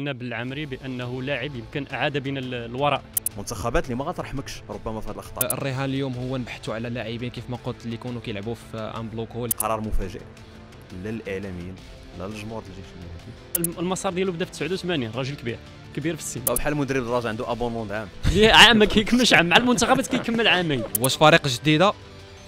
قلنا بالعمري بانه لاعب يمكن اعاد بنا الوراء منتخبات اللي ما غترحمكش ربما في هذه الاخطاء الرهان اليوم هو نبحثوا على لاعبين كيف ما قلت اللي يكونوا كيلعبوا في ان بلوك هول قرار مفاجئ لا للاعلاميين لا للجمهور الجيش الملكي المسار ديالو بدا في 89 راجل كبير كبير في السن بحال مدرب الراجل عنده ابونمون عام عام ما كيكملش عام مع المنتخبات كيكمل عامين واش فريق جديده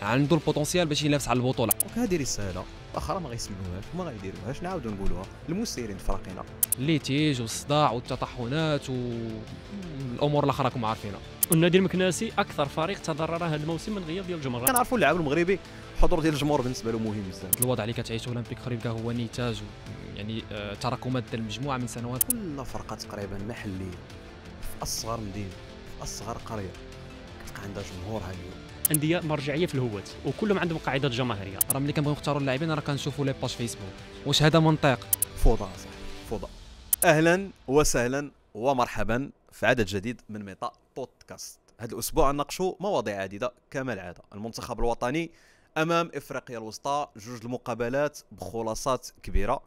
عنده البوتنسيال باش ينافس على البطوله هذه رساله الاخرى ما غيسمعوهاش وما غيديروهاش نعاودو نقولوها المسيرين في فرقنا الليتيج والصداع والتطحنات والامور الاخرى راكم عارفينها والنادي المكناسي اكثر فريق تضرر هذا الموسم من غياب ديال الجمهور كنعرفوا اللاعب المغربي حضور ديال الجمهور بالنسبه له مهم بزاف الوضع اللي كتعيشه اولمبيك خريبكا هو نتاج يعني آه، تراكمات ديال المجموعه من سنوات كل فرقه تقريبا محليه في اصغر مدينه في اصغر قريه كتلقى عندها جمهورها اليوم انديه مرجعيه في الهوات وكلهم عندهم قاعده جماهيريه راه ملي كنبغيو نختاروا اللاعبين راه كنشوفوا لي باج فيسبوك واش هذا منطق فوضى صح فوضى اهلا وسهلا ومرحبا في عدد جديد من ميطا بودكاست هذا الاسبوع نناقشوا مواضيع عديده كما العاده المنتخب الوطني امام افريقيا الوسطى جوج المقابلات بخلاصات كبيره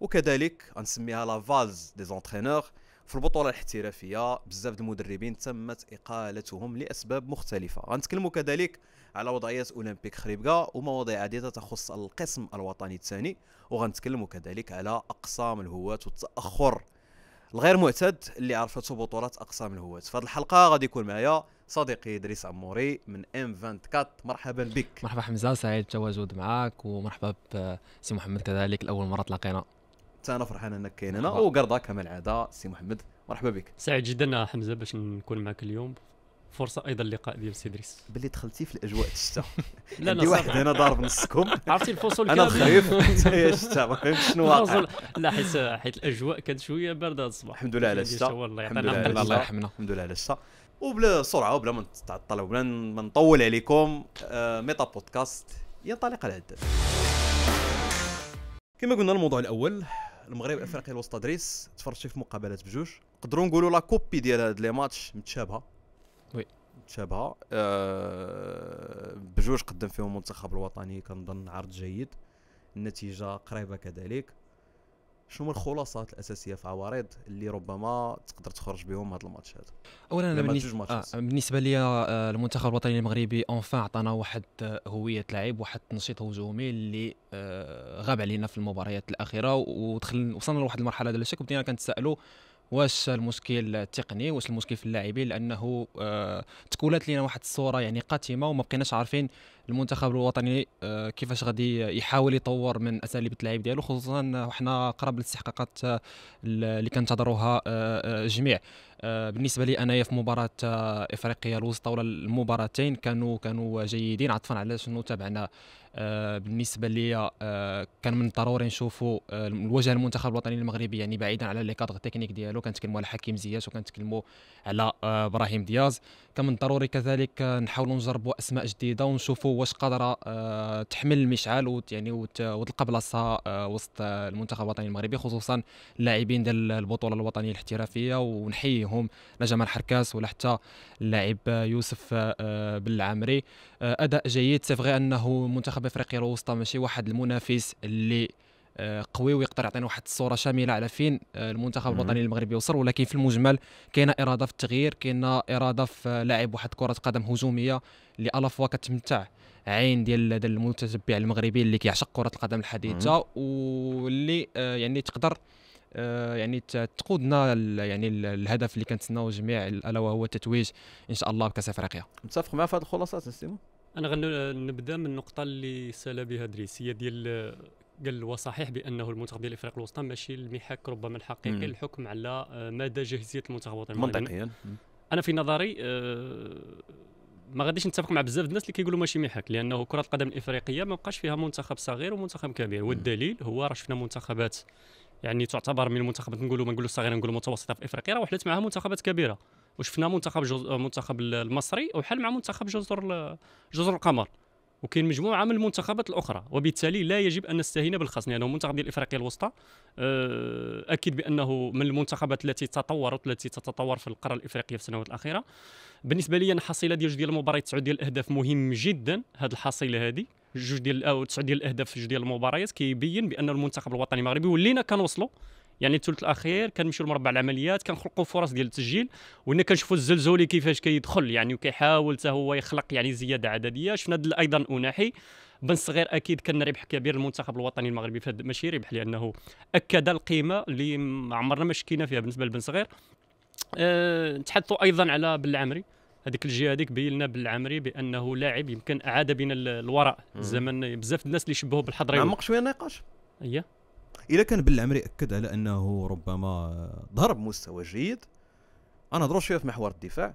وكذلك نسميها لا فالز دي زونترينور في البطوله الاحترافيه بزاف د المدربين تمت اقالتهم لاسباب مختلفه غنتكلموا كذلك على وضعيه اولمبيك خريبكا ومواضيع عديده تخص القسم الوطني الثاني وغنتكلموا كذلك على اقسام الهواة والتاخر الغير معتاد اللي عرفته بطولات اقسام الهواة في هذه الحلقه غادي يكون معايا صديقي ادريس عموري من ام 24 مرحبا بك مرحبا حمزه سعيد التواجد معك ومرحبا بسي محمد كذلك لاول مره تلاقينا حتى انا فرحان انك كاين هنا وقرضا كما العاده سي محمد مرحبا بك سعيد جدا حمزه باش نكون معك اليوم فرصه ايضا اللقاء ديال سي ادريس باللي دخلتي في الاجواء الشتاء لا لا واحد هنا ضارب نصكم عرفتي الفصول انا خايف هي الشتاء ما فهمتش شنو واقع لا حيت حيت الاجواء كانت شويه بارده هذا الصباح الحمد لله على الشتاء والله يعطينا الله يرحمنا الحمد لله على الشتاء وبلا سرعه وبلا ما نتعطل وبلا ما نطول عليكم آه، ميتا بودكاست ينطلق العدد كما قلنا الموضوع الاول المغرب الافريقي الوسطى دريس تفرجت في مقابلات بجوج نقدروا نقولوا لا كوبي ديال هاد لي ماتش متشابهه وي متشابهه أه بجوج قدم فيهم المنتخب الوطني كنظن عرض جيد النتيجه قريبه كذلك شنو هما الخلاصات الاساسيه في عوارض اللي ربما تقدر تخرج بهم هذا الماتش هذا اولا انا بالنسبه, آه،, آه بالنسبه لي آه المنتخب الوطني المغربي اونفا عطانا واحد آه، هويه لاعب واحد تنشيط هجومي اللي آه غاب علينا في المباريات الاخيره ودخل وصلنا لواحد المرحله ديال الشك وبدينا كنتسائلوا واش المشكل التقني واش المشكل في اللاعبين لانه آه تكولات لنا واحد الصوره يعني قاتمه وما بقيناش عارفين المنتخب الوطني آه كيفاش غادي يحاول يطور من اساليب التلاعب ديالو خصوصا وحنا قرب الاستحقاقات آه، اللي كنتظروها آه،, آه جميع آه، بالنسبه لي انايا في مباراه آه، افريقيا الوسطى ولا المباراتين كانوا كانوا جيدين عطفا على شنو تابعنا آه، بالنسبه لي كان من الضروري نشوفوا الوجه المنتخب الوطني المغربي يعني بعيدا على لي كادغ تكنيك ديالو كنتكلموا على حكيم زياش وكنتكلموا على ابراهيم دياز كمن ضروري كذلك نحاولوا نجربوا اسماء جديده ونشوفوا واش قادره آه، تحمل المشعال يعني وتلقى بلاصه آه، وسط المنتخب الوطني المغربي خصوصا اللاعبين ديال البطوله الوطنيه الاحترافيه ونحييهم لا جمال حركاس ولا حتى اللاعب يوسف آه، بالعامري اداء جيد سي انه منتخب افريقيا الوسطى ماشي واحد المنافس اللي آه، قوي ويقدر يعطينا واحد الصوره شامله على فين آه، المنتخب الوطني المغربي يوصل ولكن في المجمل كاينه اراده في التغيير كاينه اراده في لعب واحد كره قدم هجوميه اللي الافوا كتمتع عين ديال المتتبع المغربي اللي كيعشق كره القدم الحديثه واللي آه، يعني تقدر يعني تقودنا يعني الهدف اللي كنتسناو جميع الا وهو التتويج ان شاء الله بكاس افريقيا متفق مع في هذه الخلاصات سيمو انا غنبدا من النقطه اللي سال بها دريس هي ديال قال وصحيح بانه المنتخب ديال افريقيا الوسطى ماشي المحك ربما الحقيقي للحكم على آه، مدى جاهزيه المنتخب الوطني منطقيا انا في نظري آه، ما غاديش نتفق مع بزاف الناس اللي كيقولوا ماشي محك لانه كره القدم الافريقيه ما بقاش فيها منتخب صغير ومنتخب كبير والدليل هو راه شفنا منتخبات يعني تعتبر من المنتخبات نقولوا ما نقولوا صغيره نقولوا متوسطه في افريقيا راه وحلت معها منتخبات كبيره وشفنا منتخب جز... منتخب المصري وحل مع منتخب جزر جزر القمر وكاين مجموعه من المنتخبات الاخرى وبالتالي لا يجب ان نستهين بالخصم لانه يعني منتخب ديال افريقيا الوسطى آه، أكيد بانه من المنتخبات التي تطورت التي تتطور في القاره الافريقيه في السنوات الاخيره بالنسبه لي الحصيله ديال جوج ديال المباريات تسعود ديال الاهداف مهم جدا هذه الحصيله هذه جوج ديال او تسع ديال الاهداف في جوج ديال المباريات كيبين بان المنتخب الوطني المغربي ولينا كنوصلوا يعني الثلث الاخير كنمشيو لمربع العمليات كنخلقوا فرص ديال التسجيل وهنا كنشوفوا الزلزولي كيفاش كيدخل يعني وكيحاول حتى هو يخلق يعني زياده عدديه شفنا ايضا اناحي بن صغير اكيد كان ربح كبير للمنتخب الوطني المغربي في ماشي ربح لانه اكد القيمه اللي عمرنا ما شكينا فيها بالنسبه لبن صغير أه تحدثوا ايضا على بالعمري هذيك الجهه هذيك بين لنا بالعمري بانه لاعب يمكن اعاد بنا الوراء الزمن بزاف الناس اللي شبهوه بالحضري عمق شويه النقاش اييه اذا كان بالعمري اكد على انه ربما ظهر بمستوى جيد انا نهضروا شويه في محور الدفاع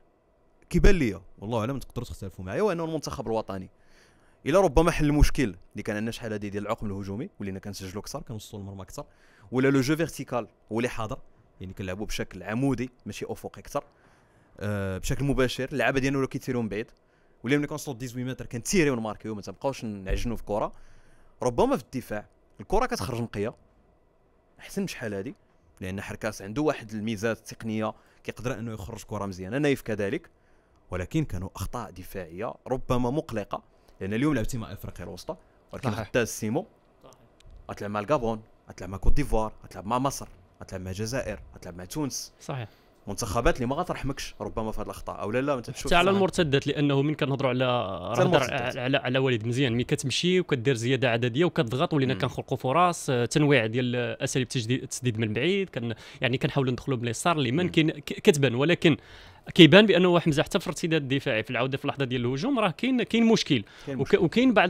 كيبان لي والله اعلم تقدروا تختلفوا معايا وانه المنتخب الوطني الى ربما حل المشكل اللي كان عندنا شحال هذه ديال العقم الهجومي ولينا كنسجلوا اكثر كنوصلوا للمرمى اكثر ولا لو جو فيرتيكال هو اللي حاضر يعني كنلعبوا بشكل عمودي ماشي افقي اكثر أه بشكل مباشر اللعابه ديالنا ولاو كيتيروا من بعيد ولا ملي كنوصلوا 18 متر كنتيريو ونماركيو ما تبقاوش نعجنوا في كره ربما في الدفاع الكره كتخرج نقيه احسن بشحال هذه لان حركاس عنده واحد الميزات التقنيه كيقدر انه يخرج كره مزيانه نايف كذلك ولكن كانوا اخطاء دفاعيه ربما مقلقه لان اليوم لعبتي مع افريقيا الوسطى ولكن حتى سيمو غتلعب مع الكابون غتلعب مع كوت ديفوار غتلعب مع مصر غتلعب مع الجزائر غتلعب مع تونس صحيح منتخبات اللي ما غترحمكش ربما في هذه الاخطاء او لا لا انت تشوف حتى على المرتدات لانه من كنهضروا على على على وليد مزيان ملي كتمشي وكدير زياده عدديه وكتضغط ولينا كنخلقوا فرص آه، تنويع ديال اساليب التسديد من بعيد كان يعني كنحاولوا ندخلوا باليسار اليسار اليمين كتبان ولكن كيبان بانه حمزه حتى في الارتداد الدفاعي في العوده في اللحظه ديال الهجوم راه كاين كاين مشكل, مشكل. وكاين بعض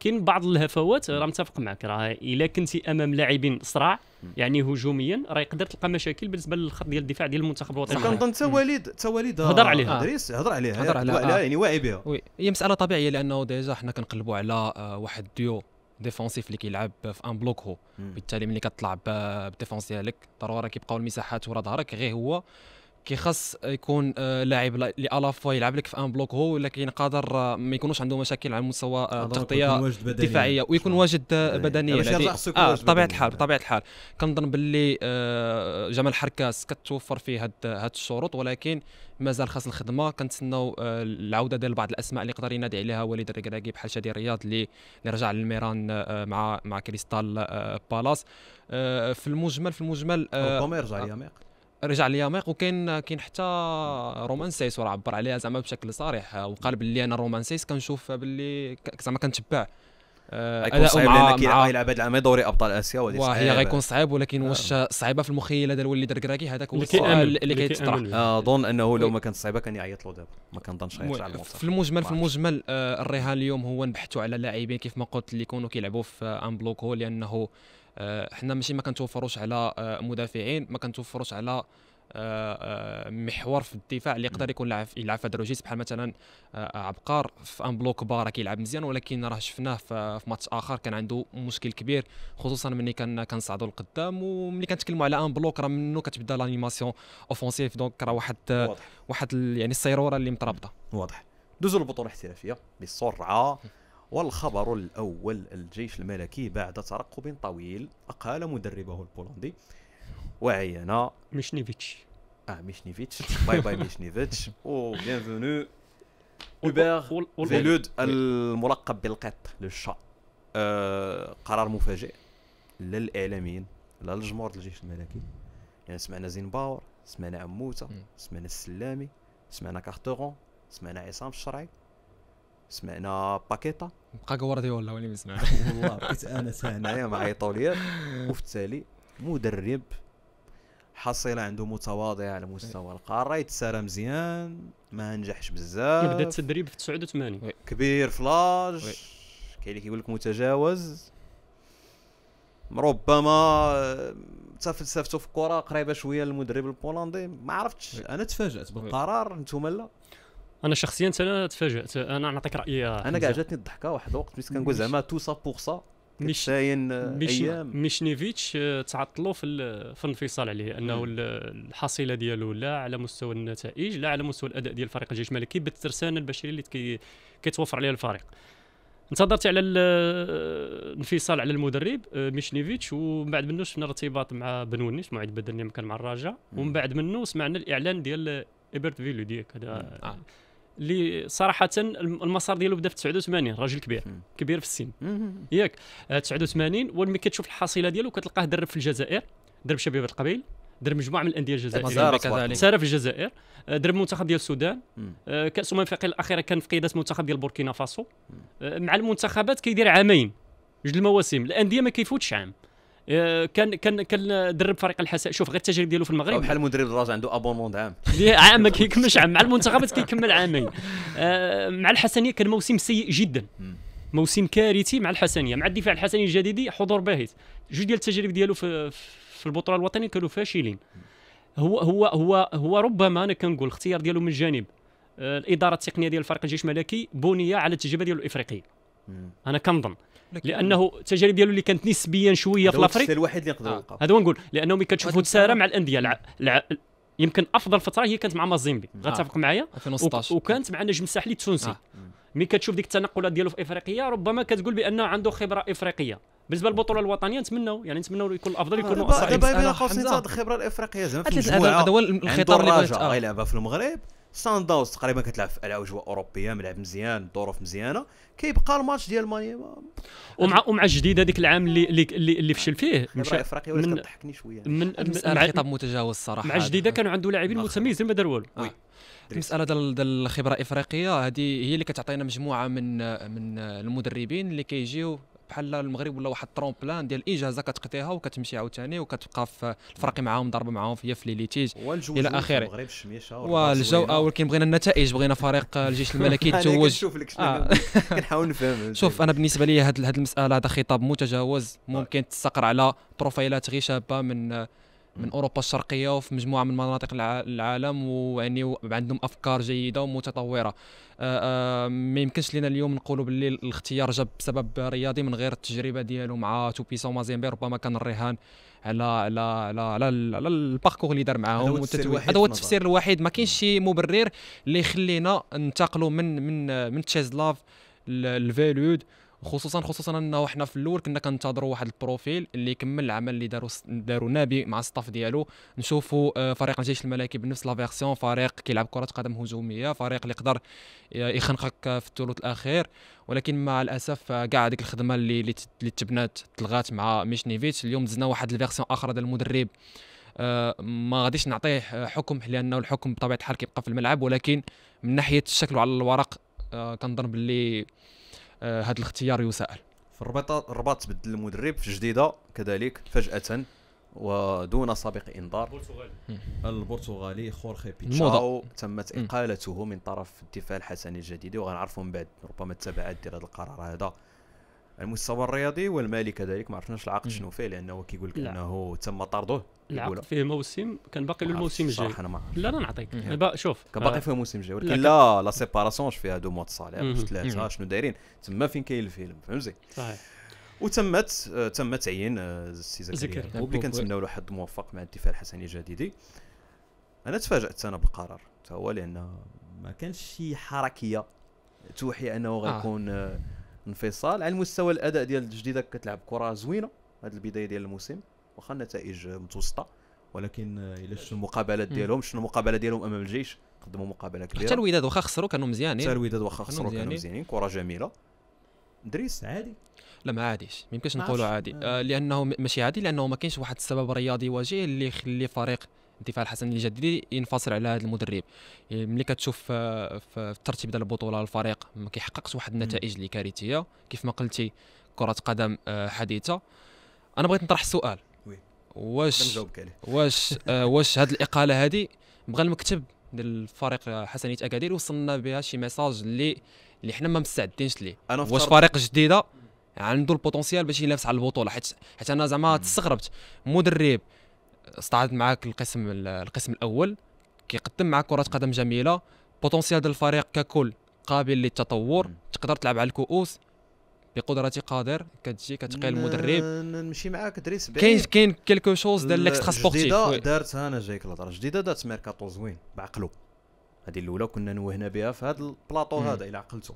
كاين بعض الهفوات راه متفق معك راه الا كنتي امام لاعبين صراع يعني هجوميا راه يقدر تلقى مشاكل بالنسبه للخط ديال الدفاع ديال المنتخب الوطني كنظن تواليد تواليد هضر عليها ادريس هضر عليها هضر عليها آه. يعني واعي بها وي هي مساله طبيعيه لانه ديجا حنا كنقلبوا على آه، واحد ديو ديفونسيف اللي كيلعب في ان بلوك هو بالتالي ملي كتطلع آه، بالديفونس ديالك ضروري كيبقاو المساحات ورا ظهرك غير هو كيخص يكون آه، لاعب اللي الافوا يلعب لك في ان بلوك هو ولكن قادر آه، ما يكونوش عنده مشاكل على مستوى آه، التغطيه الدفاعيه ويكون واجد إيه. بدنيا يعني, يعني، اه بطبيعه الحال بطبيعه الحال كنظن باللي جمال حركاس كتوفر فيه هاد هاد الشروط ولكن مازال خاص الخدمه كنتسناو العوده ديال بعض الاسماء اللي يقدر ينادي عليها وليد الركراكي بحال شادي الرياض اللي اللي رجع للميران مع مع كريستال بالاس في المجمل في المجمل ربما يرجع ليامير رجع ليا ميق وكاين كاين حتى رومانسيس وراه عبر عليها زعما بشكل صريح وقال باللي انا رومانسيس كنشوف باللي زعما كنتبع اداء آه، آه، صعيب مع لان مع يلعب هذا العام دوري ابطال اسيا وهذه وهي غيكون صعيب ولكن آه. واش صعيبه في المخيله ديال الوليد الكراكي هذاك هو السؤال اللي كيتطرح اظن انه لو ما كانت صعيبه كان يعيط له دابا ما كنظنش غيرجع في المجمل في المجمل الرهان اليوم هو نبحثوا على لاعبين كيف ما قلت اللي يكونوا كيلعبوا في ان بلوك هو لانه آه، حنا ماشي ما كنتوفروش على آه، مدافعين ما كنتوفروش على آه، محور في الدفاع اللي يقدر يكون لاعب يلعب في دروجي بحال مثلا عبقار في ان بلوك بارا كيلعب مزيان ولكن راه شفناه في ماتش اخر كان عنده مشكل كبير خصوصا ملي كان كنصعدوا لقدام وملي كنتكلموا على ان بلوك راه منه كتبدا لانيماسيون اوفونسيف دونك راه واحد واضح. واحد يعني السيروره اللي مترابطه واضح دوزوا البطوله الاحترافيه بسرعه والخبر الأول الجيش الملكي بعد ترقب طويل أقال مدربه البولندي وعين ميشنيفيتش اه ميشنيفيتش باي باي ميشنيفيتش وبيانفونو اوبر فيلود الملقب بالقط لو شا آه قرار مفاجئ لا للاعلاميين لا للجمهور الجيش الملكي يعني سمعنا زين باور سمعنا عموته سمعنا السلامي سمعنا كارتورون سمعنا عصام الشرعي سمعنا باكيتا بقى غوارديولا ولا ما والله بقيت انا هنايا مع ايطاليا وفي التالي مدرب حصيله عنده متواضع على مستوى القاره يتسارى مزيان ما نجحش بزاف إيه، بدا التدريب في 89 كبير فلاج كاين اللي كيقول لك متجاوز ربما حتى آه، في الكره قريبه شويه للمدرب البولندي ما عرفتش انا تفاجات بالقرار انتم لا انا شخصيا انا تفاجات انا نعطيك رايي انا كاع جاتني الضحكه واحد الوقت بس كنقول زعما تو سا بور سا كاين آه، ايام ميشنيفيتش آه، تعطلوا في في الانفصال عليه انه الحصيله ديالو لا على مستوى النتائج لا على مستوى الاداء ديال فريق الجيش الملكي بالترسانه البشريه اللي كيتوفر عليها الفريق انتظرت على الانفصال على المدرب آه، ميشنيفيتش ومن بعد منه شفنا الارتباط مع بنونيش معيد بدني كان مع الراجا ومن بعد منه سمعنا الاعلان ديال ايبرت فيلو ديك هذا اللي صراحه المسار ديالو بدا في 89 راجل كبير كبير في السن ياك 89 آه، ولما كتشوف الحصيله ديالو كتلقاه درب في الجزائر درب شباب القبيل درب مجموعه من الانديه الجزائريه سار في الجزائر آه، درب منتخب ديال السودان آه، كاس امم افريقيا الاخيره كان في قياده منتخب ديال بوركينا فاسو مع المنتخبات كيدير عامين جوج المواسم الانديه ما كيفوتش عام آه، كان كان كان درب فريق الحساء شوف غير التجربه ديالو في المغرب بحال المدرب الراجل عنده ابونمون عام عام ما كيكملش عام مع المنتخبات كيكمل عامين آه، مع الحسنيه كان موسم سيء جدا موسم كارثي مع الحسنيه مع الدفاع الحسني الجديد حضور باهت جوج ديال التجارب ديالو في في البطوله الوطنيه كانوا فاشلين هو هو هو هو ربما انا كنقول الاختيار ديالو من جانب آه، الاداره التقنيه ديال الفريق الجيش الملكي بنيه على التجربه ديالو الافريقيه انا كنظن لانه التجارب ديالو اللي كانت نسبيا شويه في الافريق الوحيد اللي يقدر آه. هذا هو نقول لانه كتشوفوا تسارع مع الانديه الع... الع... يمكن افضل فتره هي كانت مع مازيمبي آه. غتفق معايا 2016 و... وكانت مع نجم الساحلي التونسي آه. ملي كتشوف ديك التنقلات ديالو في افريقيا ربما كتقول بانه عنده خبره افريقيه بالنسبه للبطوله الوطنيه نتمناو يعني نتمناو يكون الافضل يكون دابا دابا آه، خاصني الخبره الافريقيه زعما هذا هو الخطاب اللي بغيت آه. غيلعبها في المغرب سان تقريبا كتلعب في اجواء اوروبيه ملعب مزيان الظروف مزيانه كيبقى الماتش ديال ماني ومع ومع الجديد هذيك العام اللي اللي اللي فشل آه. فيه مشى افريقيا ولات كتضحكني شويه من, مع خطاب متجاوز الصراحه مع الجديده كانوا عنده لاعبين متميزين ما دار والو المساله آه. ديال الخبره الافريقيه هذه هي اللي كتعطينا مجموعه من من المدربين اللي كيجيو بحال المغرب ولا واحد الترومبلان ديال الاجازه كتقطيها وكتمشي عاوتاني وكتبقى في الفرق معاهم ضرب معاهم في لي ليتيج الى اخره المغرب الشميشه والجو آه، ولكن بغينا النتائج بغينا فريق الجيش الملكي يتوج آه. كنحاول نفهم شوف انا بالنسبه لي هذه المساله هذا خطاب متجاوز آه. ممكن تستقر على بروفايلات غير شابه من من اوروبا الشرقيه وفي مجموعه من مناطق العالم ويعني عندهم افكار جيده ومتطوره آه، آه، ما يمكنش لنا اليوم نقولوا باللي الاختيار جاب بسبب رياضي من غير التجربه ديالو مع توبيسا ومازيمبي ربما كان الرهان على على على على, على الباركور اللي دار معاهم هذا هو التفسير الوحيد ما كاينش شي مبرر اللي يخلينا ننتقلوا من من من تشيزلاف لفيلود خصوصا خصوصا انه حنا في الاول كنا كنتظروا واحد البروفيل اللي يكمل العمل اللي داروا داروا نابي مع الصف ديالو نشوفوا آه، فريق الجيش الملكي بنفس لا فيرسيون فريق كيلعب كره قدم هجوميه فريق اللي يقدر آه، يخنقك آه، في الثلث الاخير ولكن مع الاسف كاع هذيك الخدمه اللي اللي تبنات تلغات مع ميشنيفيتش اليوم دزنا واحد الفيرسيون اخرى ديال المدرب ما غاديش نعطيه حكم لانه الحكم بطبيعه الحال كيبقى في الملعب ولكن من ناحيه الشكل على الورق كنظن باللي هذا آه، الاختيار يسأل في الرباط الرباط تبدل المدرب في جديده كذلك فجاه ودون سابق انذار البرتغالي البرتغالي خورخي بيتشاو تمت اقالته من طرف الدفاع الحسني الجديد وغنعرفوا من بعد ربما التبعات ديال هذا القرار هذا المستوى الرياضي والمالي كذلك ما عرفناش العقد شنو فيه لانه كيقول لك انه تم طرده العقد فيه موسم كان باقي له آه، الموسم الجاي انا ما لا انا نعطيك شوف كان باقي آه، فيه موسم جاي ولكن لا لا سيباراسيون فيها دو موا دو صالير ثلاثه شنو دايرين تما فين كاين الفيلم فهمتي صحيح وتمت آه، تم تعيين السي زكريا وبلي كنتمناو له حد موفق مع الدفاع الحسني الجديدي انا تفاجات انا بالقرار حتى هو لان ما كانش شي حركيه توحي انه غيكون آه. انفصال على المستوى الاداء ديال الجديده كتلعب كره زوينه هذه البدايه ديال الموسم واخا النتائج متوسطه ولكن الا شفت المقابلات ديالهم شنو المقابله ديالهم امام الجيش قدموا مقابله كبيره حتى الوداد واخا خسروا كانوا مزيانين حتى الوداد واخا خسروا كانوا مزيانين كره جميله دريس عادي لا ما عاديش ما يمكنش نقولوا عادي آه, آه، لانه ماشي عادي لانه ما كاينش واحد السبب رياضي وجيه اللي يخلي فريق الدفاع الحسن الجديدي ينفصل على هذا المدرب يعني ملي كتشوف آه، في الترتيب ديال البطوله الفريق ما كيحققش واحد النتائج اللي كارثيه كيف ما قلتي كره قدم آه، حديثه انا بغيت نطرح سؤال واش واش آه واش هذه الاقاله هذه بغى المكتب ديال الفريق حسنيه اكادير وصلنا بها شي ميساج اللي اللي حنا ما مستعدينش ليه واش فريق جديده عنده البوتنسيال باش ينافس على البطوله حيت حيت انا زعما تستغربت مدرب استعد معاك القسم القسم الاول كيقدم معاك كره قدم جميله بوتنسيال ديال الفريق ككل قابل للتطور تقدر تلعب على الكؤوس بقدره قادر كتجي كتقي المدرب نمشي معاك دريس كاين كاين كيلكو شوز دار ليكسترا سبورتيف جديده دارت انا جايك الهضره جديده دارت ميركاتو زوين بعقلو هذه الاولى كنا نوهنا بها في هذا البلاطو هذا الى عقلته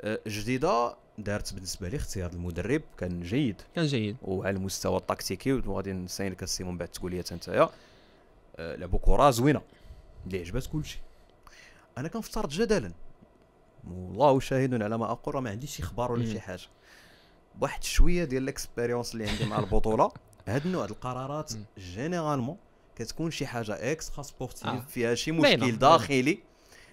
أه، جديده دارت بالنسبه لي اختيار المدرب كان جيد كان جيد وعلى المستوى التكتيكي وغادي نساين لك السي من بعد تقول لي انت أه، لعبوا كره زوينه اللي عجبات كلشي انا كنفترض جدلا والله شاهد على ما اقول ما عنديش اخبار ولا شي حاجه بواحد شويه ديال الاكسبيريونس اللي عندي مع البطوله هاد النوع القرارات جينيرالمون كتكون شي حاجه اكسترا سبورتيف آه. فيها شي مشكل داخلي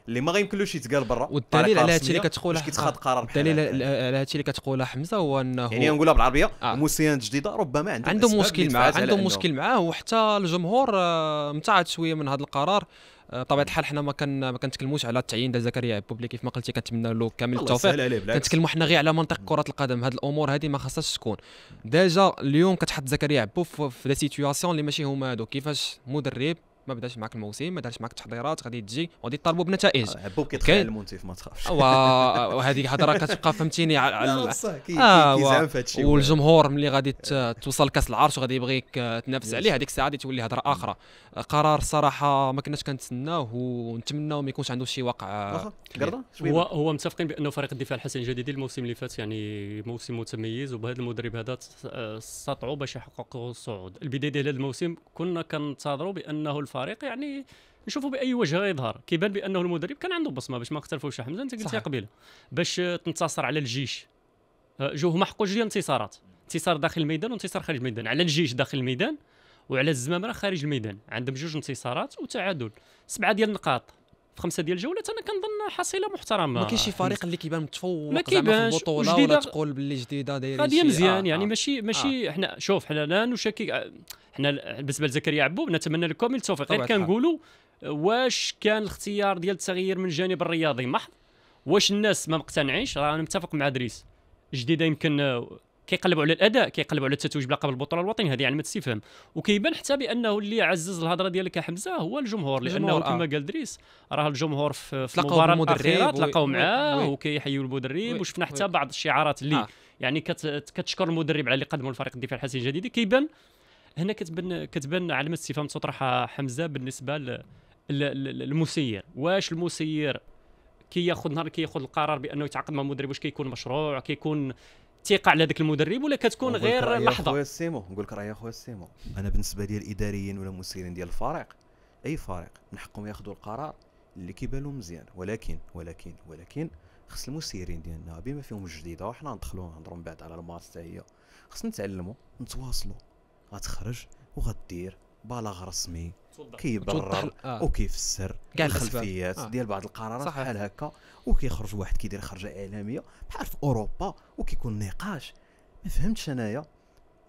اللي ما غيمكنلوش يتقال برا والدليل على هادشي اللي كتقوله كيتخاد آه، قرار الدليل على هادشي اللي كتقولها حمزه هو انه يعني نقولها بالعربيه آه. المسينات الجديده ربما عندهم مشكل معاه عندهم مشكل معاه وحتى الجمهور آه متعد شويه من هذا القرار بطبيعه آه، الحال حنا ما كان ما كنتكلموش على التعيين ديال زكريا بوبلي كيف ما قلتي كنتمنى له كامل التوفيق كنتكلموا حنا غير على منطق كره القدم هذه الامور هذه ما خاصهاش تكون ديجا اليوم كتحط زكريا بوف في دي سيتوياسيون اللي ماشي هما هادو كيفاش مدرب ما بداش معك الموسم ما دارش معك التحضيرات غادي تجي وغادي تطالبوا بنتائج عبوب آه، كيتخيل المنتف ما تخافش وهذه هضره كتبقى فهمتيني على آه، كيزعم في الشيء والجمهور ملي غادي توصل لكاس العرش وغادي يبغيك تنافس عليه هذيك الساعه غادي تولي هضره اخرى آه، قرار صراحه ما كناش كنتسناوه ونتمناو ما يكونش عنده شي واقع هو هو متفقين بانه فريق الدفاع الحسن الجديدي الموسم اللي فات يعني موسم متميز وبهذا المدرب هذا استطاعوا باش يحققوا الصعود البدايه ديال الموسم كنا كنتظروا بانه الفريق الفريق يعني نشوفوا باي وجه يظهر كيبان بانه المدرب كان عنده بصمه باش ما اختلفوش حمزه انت قلتيها قبيله باش تنتصر على الجيش آه، جوه محقوق جوج انتصارات انتصار داخل الميدان وانتصار خارج الميدان على الجيش داخل الميدان وعلى الزمامره خارج الميدان عندهم جوج انتصارات وتعادل سبعه ديال النقاط خمسه ديال الجولات انا كنظن حصيله محترمه ما كاينش شي فريق اللي كيبان متفوق زعما في البطوله ولا تقول باللي جديده دايرين هذه مزيان يعني. آه يعني آه ماشي ماشي آه حنا شوف حنا لا نشكك آه، حنا بالنسبه لزكريا عبوب نتمنى لكم التوفيق غير كنقولوا واش كان الاختيار ديال التغيير من الجانب الرياضي محض واش الناس ما مقتنعينش راه انا متفق مع دريس جديده يمكن كيقلبوا على الاداء كيقلبوا على التتويج بلقب البطوله الوطنيه هذه علامه يعني استفهام وكيبان حتى بانه اللي عزز الهضره ديالك يا حمزه هو الجمهور لانه آه. كما قال دريس راه الجمهور في, في المدرب الاخيره تلاقاو معاه آه، وكيحيوا المدرب وشفنا حتى بعض الشعارات اللي آه. يعني كتشكر المدرب على اللي قدمه الفريق الدفاع الحسين الجديد كيبان هنا كتبان كتبان علامه استفهام تطرحها حمزه بالنسبه للمسير واش المسير كياخذ كي نهار كياخذ كي القرار بانه يتعاقد مع مدرب واش كيكون مشروع كيكون ثقة على ذاك المدرب ولا كتكون غير لحظه خويا سيمو نقول لك راه يا خويا سيمو انا بالنسبه لي الاداريين ولا المسيرين ديال الفريق اي فريق من حقهم ياخذوا القرار اللي كيبان لهم مزيان ولكن ولكن ولكن خص المسيرين ديالنا بما فيهم الجديده وحنا ندخلوا نهضروا من بعد على الماتش حتى هي خصنا نتعلموا نتواصلوا غتخرج وغدير بلاغ رسمي كيبرر آه. وكيفسر الخلفيات آه. ديال بعض القرارات بحال هكا وكيخرج واحد كيدير خرجه اعلاميه بحال في اوروبا وكيكون نقاش ما فهمتش انايا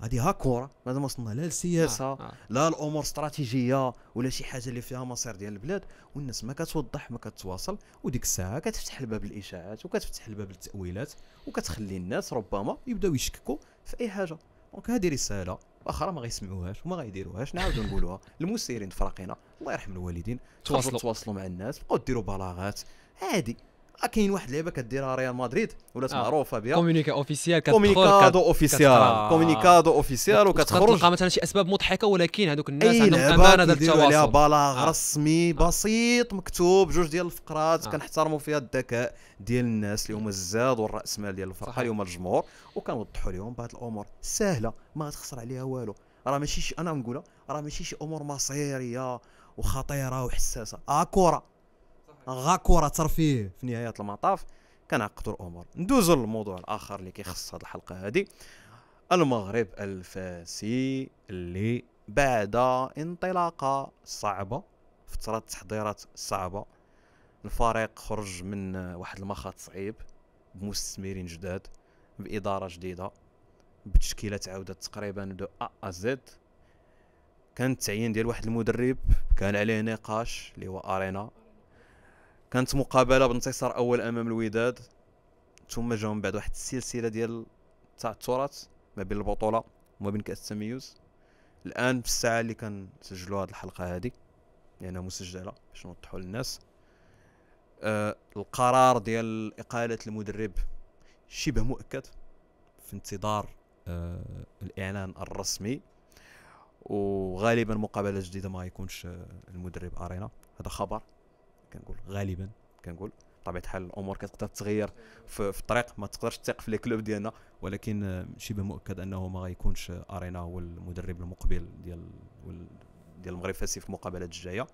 هادي ها كره ما وصلنا لا للسياسه آه. آه. لا الامور استراتيجيه ولا شي حاجه اللي فيها مصير ديال البلاد والناس ما كتوضح ما كتواصل وديك الساعه كتفتح الباب للاشاعات وكتفتح الباب للتاويلات وكتخلي الناس ربما يبداو يشككوا في اي حاجه دونك هذه رساله واخا ما غيسمعوهاش وما غيديروهاش نعاودو نقولوها المسيرين تفرقينا الله يرحم الوالدين تواصلوا تواصلوا مع الناس بقاو ديروا بلاغات عادي آه، كاين واحد اللعبه كديرها ريال مدريد ولات آه. معروفه بها كومونيكا اوفيسيال كومونيكادو اوفيسيال آه. كومونيكادو اوفيسيال وكتخرج تلقى مثلا شي اسباب مضحكه ولكن هذوك الناس عندهم امانه ديال التواصل عليها بلاغ آه. رسمي آه. بسيط مكتوب جوج ديال الفقرات آه. كنحترموا فيها الذكاء ديال الناس اللي هما الزاد والراسمال ديال الفرقه اللي هما الجمهور وكنوضحوا لهم بهذه الامور سهله ما تخسر عليها والو راه ماشي انا نقولها راه ماشي شي امور مصيريه وخطيره وحساسه اه كره غا كره ترفيه في نهايه المطاف كنعقدوا الامور ندوزوا للموضوع الاخر اللي كيخص هذه الحلقه هذه المغرب الفاسي اللي بعد انطلاقه صعبه فتره تحضيرات صعبه الفريق خرج من واحد المخاط صعيب بمستثمرين جداد باداره جديده بتشكيله تعاودت تقريبا دو ا زد كان التعيين ديال واحد المدرب كان عليه نقاش اللي هو ارينا كانت مقابله بانتصار اول امام الوداد ثم جاو من بعد واحد السلسله ديال التعثرات ما بين البطوله وما بين كاس التميز الان في الساعه اللي كنسجلوا هذه الحلقه هذه لانها يعني مسجله باش نوضحوا للناس آه القرار ديال اقاله المدرب شبه مؤكد في انتظار آه الاعلان الرسمي وغالبا مقابله جديده ما يكونش آه، المدرب ارينا هذا خبر كنقول غالبا كنقول بطبيعه الحال الامور كتقدر تتغير في, في الطريق ما تقدرش تثق في لي كلوب ديالنا ولكن شبه مؤكد انه ما غيكونش ارينا هو المدرب المقبل ديال ديال المغرب فاسي في المقابلات الجايه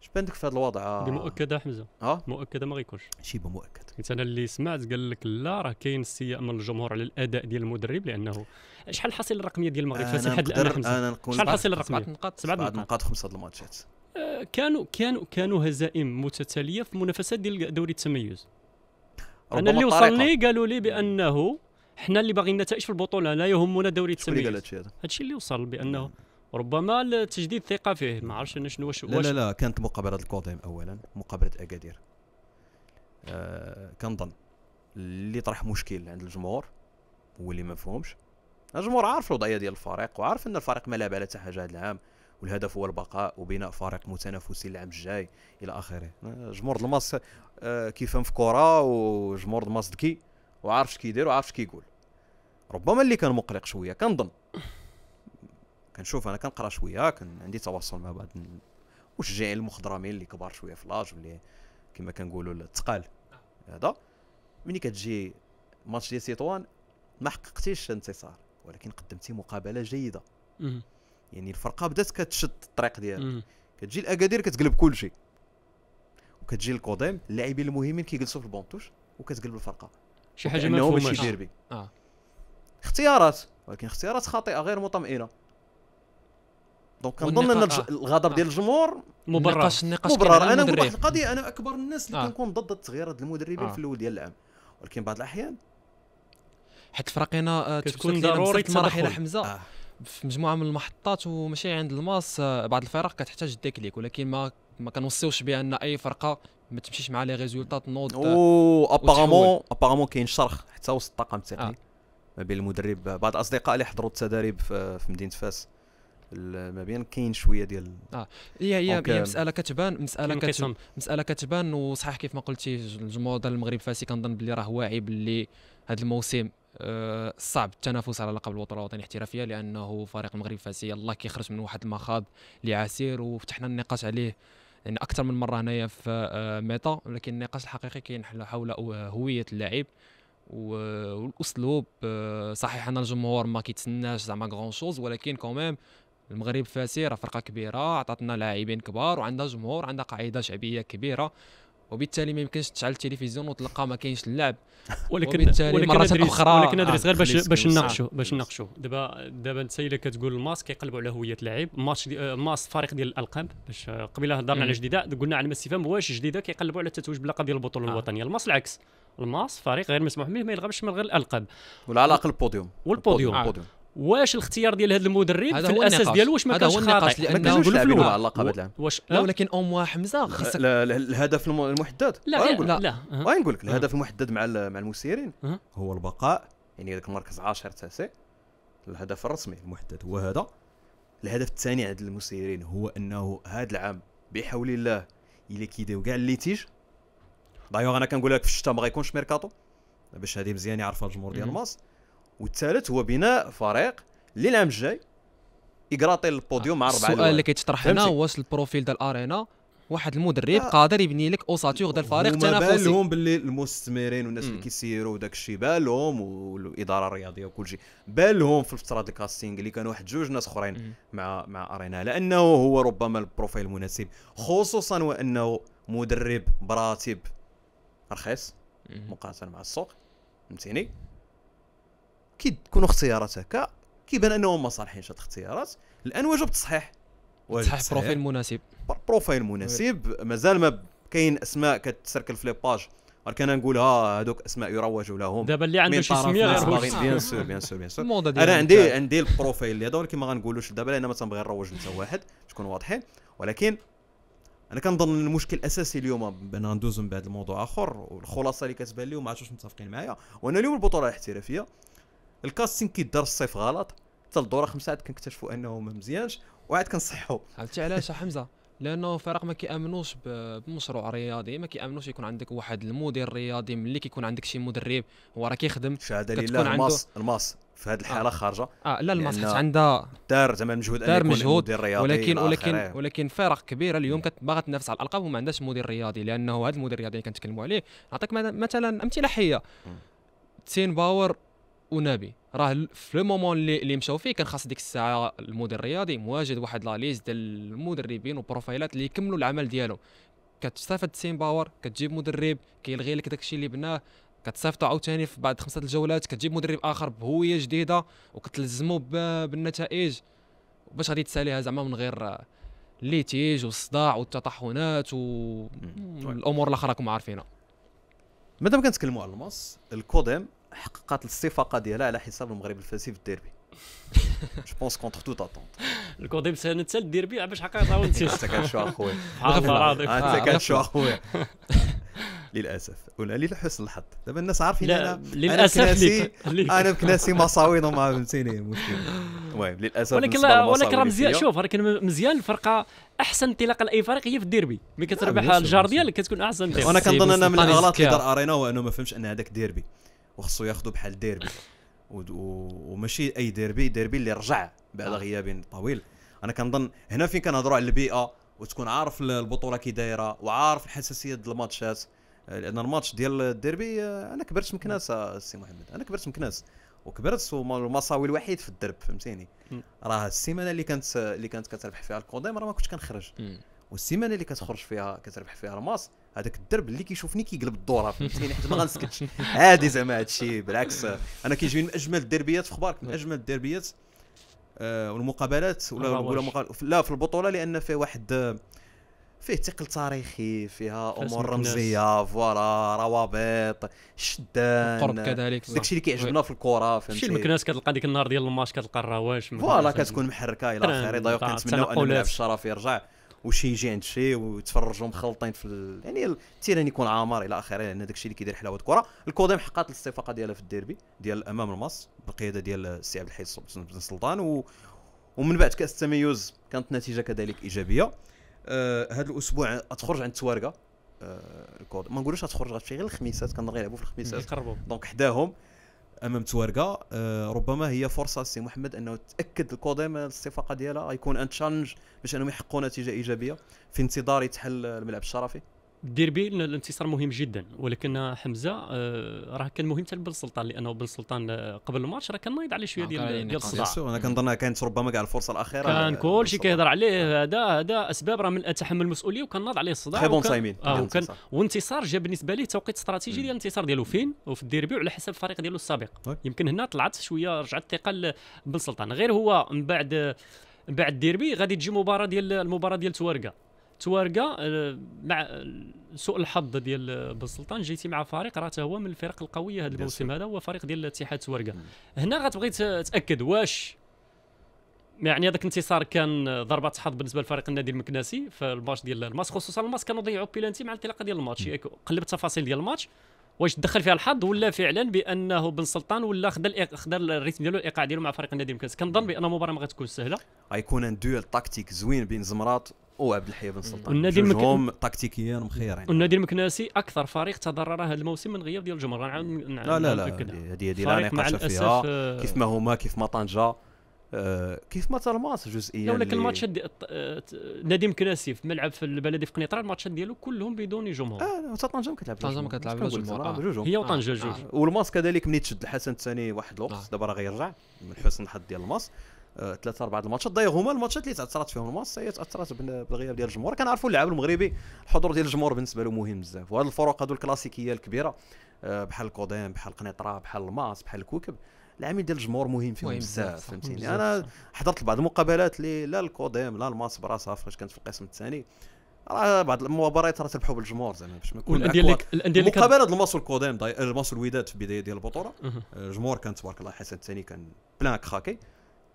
شبان لك في هذا الوضع مؤكده حمزه ها مؤكده ما غيكونش شبه مؤكد حيت انا اللي سمعت قال لك لا راه كاين استياء من الجمهور على الاداء ديال المدرب لانه شحال الحصيله الرقميه ديال المغرب فاسي لحد الان حمزه شحال الحصيله الرقميه سبع نقاط سبع نقاط خمسه د الماتشات كانوا كانوا كانوا هزائم متتاليه في منافسات ديال دوري التميز انا اللي وصلني قالوا لي بانه حنا اللي باغيين نتائج في البطوله لا يهمنا دوري التميز قال هادشي هذا هادشي اللي وصل بانه ربما التجديد ثقه فيه ما عرفتش انا شنو واش لا لا لا كانت مقابله الكوضيم اولا مقابله اكادير آه كنظن اللي طرح مشكل عند الجمهور هو اللي ما فهمش الجمهور عارف الوضعيه ديال الفريق وعارف ان الفريق ما لعب على حتى حاجه هذا العام والهدف هو البقاء وبناء فريق متنافسي العام الجاي الى اخره آه، جمهور الماس كيفهم في كره وجمهور الماس ذكي وعارف اش كيدير وعارف اش كيقول ربما اللي كان مقلق شويه كنظن كنشوف انا كنقرا شويه كان عندي تواصل مع بعض المشجعين المخضرمين اللي كبار شويه في لاج اللي كما كنقولوا الثقال هذا ملي كتجي ماتش ديال سيطوان ما حققتيش انتصار ولكن قدمتي مقابله جيده يعني الفرقه بدات كتشد الطريق ديالها كتجي الاكادير كتقلب كل شيء وكتجي القدام اللاعبين المهمين كيجلسوا في البونتوش وكتقلب الفرقه شي حاجه ما ماشي ديربي آه. آه. اختيارات ولكن اختيارات خاطئه غير مطمئنه دونك كنظن ان آه. الغضب ديال آه. الجمهور مبرر النقاش النقاش مبرر انا نقول واحد القضيه انا اكبر الناس اللي آه. كنكون ضد التغييرات المدربين آه. في الاول ديال العام ولكن بعض الاحيان حيت فرقنا آه، تكون ضروري مراحل حمزه آه. في مجموعه من المحطات وماشي عند الماس آه، بعض الفرق كتحتاج الديكليك ولكن ما ما كنوصيوش بان اي فرقه ما تمشيش مع لي ريزولطات نوض او ابارامون ابارامون كاين شرخ حتى وسط الطاقم التقني آه. ما بين المدرب بعض الاصدقاء اللي حضروا التدريب في, مدينه فاس ما بين كاين شويه ديال اه هي هي هي euh، مساله كتبان مساله كتبان مساله كتبان وصحيح كيف ما قلتي الجمهور ديال المغرب فاسي كنظن بلي راه واعي بلي هذا الموسم آه، صعب التنافس على لقب البطوله الوطنيه الاحترافيه لانه فريق المغرب فاسي الله كيخرج من واحد المخاض لعسير وفتحنا النقاش عليه يعني اكثر من مره هنايا في آه، ميتا ولكن النقاش الحقيقي كاين حول هويه اللاعب والاسلوب آه، صحيح ان الجمهور ما كيتسناش زعما غران شوز ولكن كوميم المغرب فاسي راه فرقه كبيره عطاتنا لاعبين كبار وعندها جمهور عندها قاعده شعبيه كبيره وبالتالي ما يمكنش تشعل التلفزيون وتلقى ما كاينش اللعب ولكن وبالتالي ولكن مرات اخرى ولكن ادريس غير باش باش نناقشوا باش نناقشوا دابا دابا انت الا كتقول الماس كيقلبوا على هويه اللاعب ماتش آه، ماس فريق ديال الالقاب باش آه، قبيله هضرنا على جديده قلنا على الاستفهام واش جديده كيقلبوا على التتويج باللقب ديال البطوله آه. الوطنيه الماس العكس الماس فريق غير مسموح به ما يلعبش من غير الالقاب ولا على الاقل البوديوم والبوديوم البوديوم. البوديوم. واش الاختيار ديال هذا المدرب في الاساس ديالو واش ما كانش خاطئ ما في الاول على اللقب واش لا ولكن اوموا حمزه خصك الهدف المحدد لا لا لا, لا. أه. نقول لك الهدف أه. المحدد مع مع المسيرين أه. هو البقاء يعني هذاك المركز 10 تاسع الهدف الرسمي المحدد هو هذا الهدف الثاني عند المسيرين هو انه هذا العام بحول الله الى كيداو كاع الليتيج دايوغ انا كنقول لك في الشتاء ما غيكونش ميركاتو باش هذه مزيان يعرفها الجمهور ديال ماس والثالث هو بناء فريق اللي العام الجاي يقراطي البوديوم مع اربعه السؤال اللي كيتطرح هنا واش البروفيل ديال الارينا واحد المدرب آه. قادر يبني لك اوساتور ديال الفريق تنافسي بالهم باللي المستثمرين والناس اللي كيسيروا وداك الشيء بالهم والاداره الرياضيه وكل شيء بالهم في الفتره ديال الكاستينغ اللي كانوا واحد جوج ناس اخرين مع مع ارينا لانه هو ربما البروفيل المناسب خصوصا وانه مدرب براتب رخيص مقارنه مع السوق فهمتيني كي تكون اختيارات هكا كيبان انهم ما صالحينش هاد الاختيارات الان واجب التصحيح تصحيح بروفيل مناسب بروفيل مناسب مازال ما كاين اسماء كتسركل في لي باج غير كان ها هذوك اسماء يروجوا لهم دابا اللي عنده شي سميه غير بيان سور بيان سور بيان سور انا عندي عندي البروفايل هذا ولكن ما غنقولوش دابا لان ما تنبغي نروج لتا واحد تكون واضحين ولكن انا كنظن المشكل الاساسي اليوم بان ندوزو من بعد الموضوع اخر والخلاصه اللي كتبان لي وما عرفتش متفقين معايا وانا اليوم البطوله الاحترافيه الكاستين كيدار الصيف غلط حتى الدوره خمسه عاد كنكتشفوا انه ما مزيانش وعاد كنصحوا عرفتي علاش حمزه لانه فرق ما كيامنوش بمشروع رياضي ما كيامنوش يكون عندك واحد المدير الرياضي ملي كيكون عندك شي مدرب هو راه كيخدم شهاده لله الماس الماس في هذه الحاله آه. خارجه آه لا الماس حيت عندها دار زعما مجهود دار مجهود رياضي ولكن ولكن ولكن فرق كبيره اليوم كتباغا تنافس على الالقاب وما عندهاش مدير رياضي لانه هذا المدير الرياضي اللي كنتكلموا عليه نعطيك مثلا امثله حيه تين باور ونبي راه في لو مومون اللي اللي مشاو فيه كان خاص ديك الساعه المدير الرياضي مواجد واحد لا ليست ديال المدربين وبروفايلات اللي يكملوا العمل ديالهم كتستافد سين باور كتجيب مدرب كيلغي لك داكشي اللي بناه كتصيفطو عاوتاني في بعد خمسه الجولات كتجيب مدرب اخر بهويه جديده وكتلزمو بالنتائج باش غادي تساليها زعما من غير الليتيج والصداع والتطحنات والامور الاخرى راكم عارفينها مادام كنتكلموا على الماس الكوديم حققت الصفقه ديالها على حساب المغرب الفاسي في الديربي جو بونس كونتر توت اتونت الكوديب سنه حتى الديربي باش حقا راونتي انت كتشو اخويا انت كتشو اخويا للاسف ولا لحسن الحظ دابا الناس عارفين انا للاسف إيه؟ انا بكناسي إيه مصاوين وما فهمتيني المشكل إيه المهم للاسف ولكن ولكن راه مزيان شوف ولكن مزيان الفرقه احسن انطلاقه لاي فريق هي في الديربي ملي كتربح الجار ديالك كتكون احسن انا كنظن انا من الغلط اللي دار ارينا هو انه ما فهمش ان هذاك ديربي وخصو ياخذو بحال ديربي وماشي اي ديربي ديربي اللي رجع بعد نعم. غياب طويل انا كنظن هنا فين كنهضروا على البيئه وتكون عارف البطوله كي دايره وعارف الحساسيه ديال الماتشات لان الماتش ديال الديربي آه، انا كبرت مكناس نعم. السي آه، محمد انا كبرت مكناس وكبرت والمصاوي الوحيد في الدرب فهمتيني راه السيمانه اللي كانت اللي كانت كتربح فيها الكوديم راه ما كنتش كنخرج والسيمانه اللي كتخرج فيها كتربح فيها الماس هذاك الدرب اللي كيشوفني كيقلب الدوره فهمتيني حيت ما غنسكتش عادي زعما هذا الشيء بالعكس انا كيجيني من اجمل الدربيات في اخبارك من نعم. اجمل الدربيات آه، والمقابلات ولا ولا لا في البطوله لان فيه واحد فيه ثقل تاريخي فيها امور رمزيه فوالا روابط شدان قرب كذلك داكشي اللي كيعجبنا في الكره فهمتي شي المكناس كتلقى ديك النهار ديال الماتش كتلقى الرواش فوالا كتكون محركه الى اخره دايوغ كنتمنى ان الشرف يرجع وشي يجي عند شي ويتفرجوا مخلطين في ال... يعني التيران يكون عامر الى اخره لان داكشي اللي كيدير حلاوه الكره الكوديم حققت الاستفاقه ديالها في الديربي ديال امام الماس بالقياده ديال السي عبد الحي بن سلطان و... ومن بعد كاس التميز كانت النتيجه كذلك ايجابيه آه هذا الاسبوع تخرج عند آه الكود ما نقولوش غتخرج غتمشي غير الخميسات كنظن غيلعبوا في الخميسات دونك حداهم امام تواركا أه ربما هي فرصه سي محمد انه تاكد الكوديم الصفقه ديالها يكون ان تشالنج باش انهم يحققوا نتيجه ايجابيه في انتظار يتحل الملعب الشرفي دير الانتصار مهم جدا ولكن حمزه آه، راه كان مهم حتى لبن سلطان لانه بن سلطان آه، قبل الماتش راه كان نايض عليه شويه آه، ديال ديال الصداع انا كنظن كانت ربما كاع الفرصه الاخيره كان كلشي كيهضر عليه هذا هذا اسباب راه من اتحمل المسؤوليه وكان ناض عليه الصداع بون صايمين آه وكان وانتصار جا بالنسبه ليه توقيت استراتيجي ديال الانتصار ديالو فين وفي الديربي وعلى حسب الفريق ديالو السابق يمكن هنا طلعت شويه رجعت الثقه لبن سلطان غير هو من بعد من بعد الديربي غادي تجي مباراه ديال المباراه ديال توارقه تواركا آه، مع سوء الحظ ديال بن سلطان جيتي مع فريق راه هو من الفرق القويه هذا الموسم هذا هو فريق ديال اتحاد تواركا هنا غتبغي تاكد واش يعني هذاك الانتصار كان ضربه حظ بالنسبه لفريق النادي المكناسي في الماتش ديال الماتش خصوصا الماتش كانوا ضيعوا بيلانتي مع الانطلاقه ديال الماتش قلب التفاصيل ديال الماتش واش دخل فيها الحظ ولا فعلا بانه بن سلطان ولا خدا خدا الريتم ديالو الايقاع ديالو مع فريق النادي المكناسي كنظن بان المباراه ما غتكون سهله غيكون ان دويل تاكتيك زوين بين زمرات وعبد الحي بن سلطان والنادي جوجهم تكتيكيا مخيرين والنادي المكناسي اكثر فريق تضرر هذا الموسم من غياب ديال الجمهور نعم لا لا لا هذه هذه لا نقاش فيها آه، كيف ما هما كيف ما طنجه آه كيف ما ترماس جزئيا ولكن الماتشات دي... آه، نادي مكناسي في ملعب في البلدي في قنيطره الماتشات ديالو كلهم بدون جمهور اه حتى طنجه ما كتلعب طنجه ما كتلعب لا جمهور آه. هي وطنجه جوج والماس كذلك ملي تشد الحسن الثاني واحد الوقت دابا راه غيرجع من حسن الحظ ديال الماس ثلاثه اربعه الماتشات دايوغ هما الماتشات اللي تاثرت فيهم المنصه هي تاثرت بالغياب ديال الجمهور كنعرفوا اللاعب المغربي الحضور ديال الجمهور بالنسبه له مهم بزاف وهاد الفرق هادو الكلاسيكيه الكبيره آه، بحال الكودام بحال القنيطره بحال الماس بحال الكوكب العامل ديال الجمهور مهم فيهم بزاف فهمتيني انا حضرت بعض المقابلات اللي لا الكوديم لا الماس براسها فاش كانت في القسم الثاني راه بعض المباريات راه تربحوا بالجمهور زعما باش ما يكون الانديه اللي مقابله الماس والكوديم الماس والوداد في البدايه ديال البطوله آه، الجمهور كان تبارك الله حسن الثاني كان بلان كراكي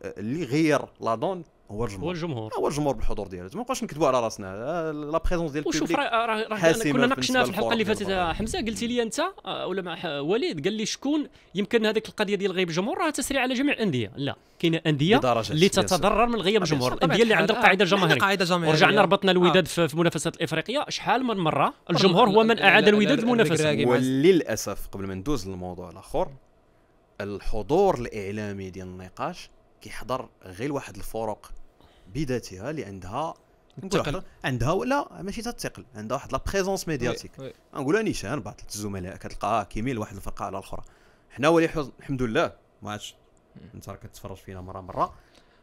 اللي غير لا دون هو الجمهور هو الجمهور هو الجمهور بالحضور ديالو ما نبقاوش نكذبوا على راسنا آه، لا بريزونس ديال وشوف راه راه كنا ناقشناها في الحلقه اللي فاتت آه، حمزه قلتي لي انت آه، ولا مع وليد قال لي شكون يمكن هذيك القضيه ديال غياب الجمهور راه تسريع على جميع الانديه لا كاينه انديه اللي تتضرر من غياب الجمهور الانديه اللي عندها القاعده الجماهيريه ورجعنا ربطنا الوداد في المنافسات الافريقيه شحال من مره الجمهور هو من اعاد الوداد المنافسه وللاسف قبل ما ندوز للموضوع الاخر الحضور الاعلامي ديال النقاش كيحضر غير واحد الفرق بذاتها اللي عندها تقل عندها لا ماشي حتى تتقل عندها واحد لا بريزونس ميدياتيك نقولها نيشان بعض الزملاء كتلقاها كيميل واحد الفرقه على الاخرى حنا ولي الحمد لله ما عادش انت راك كتفرج فينا مره مره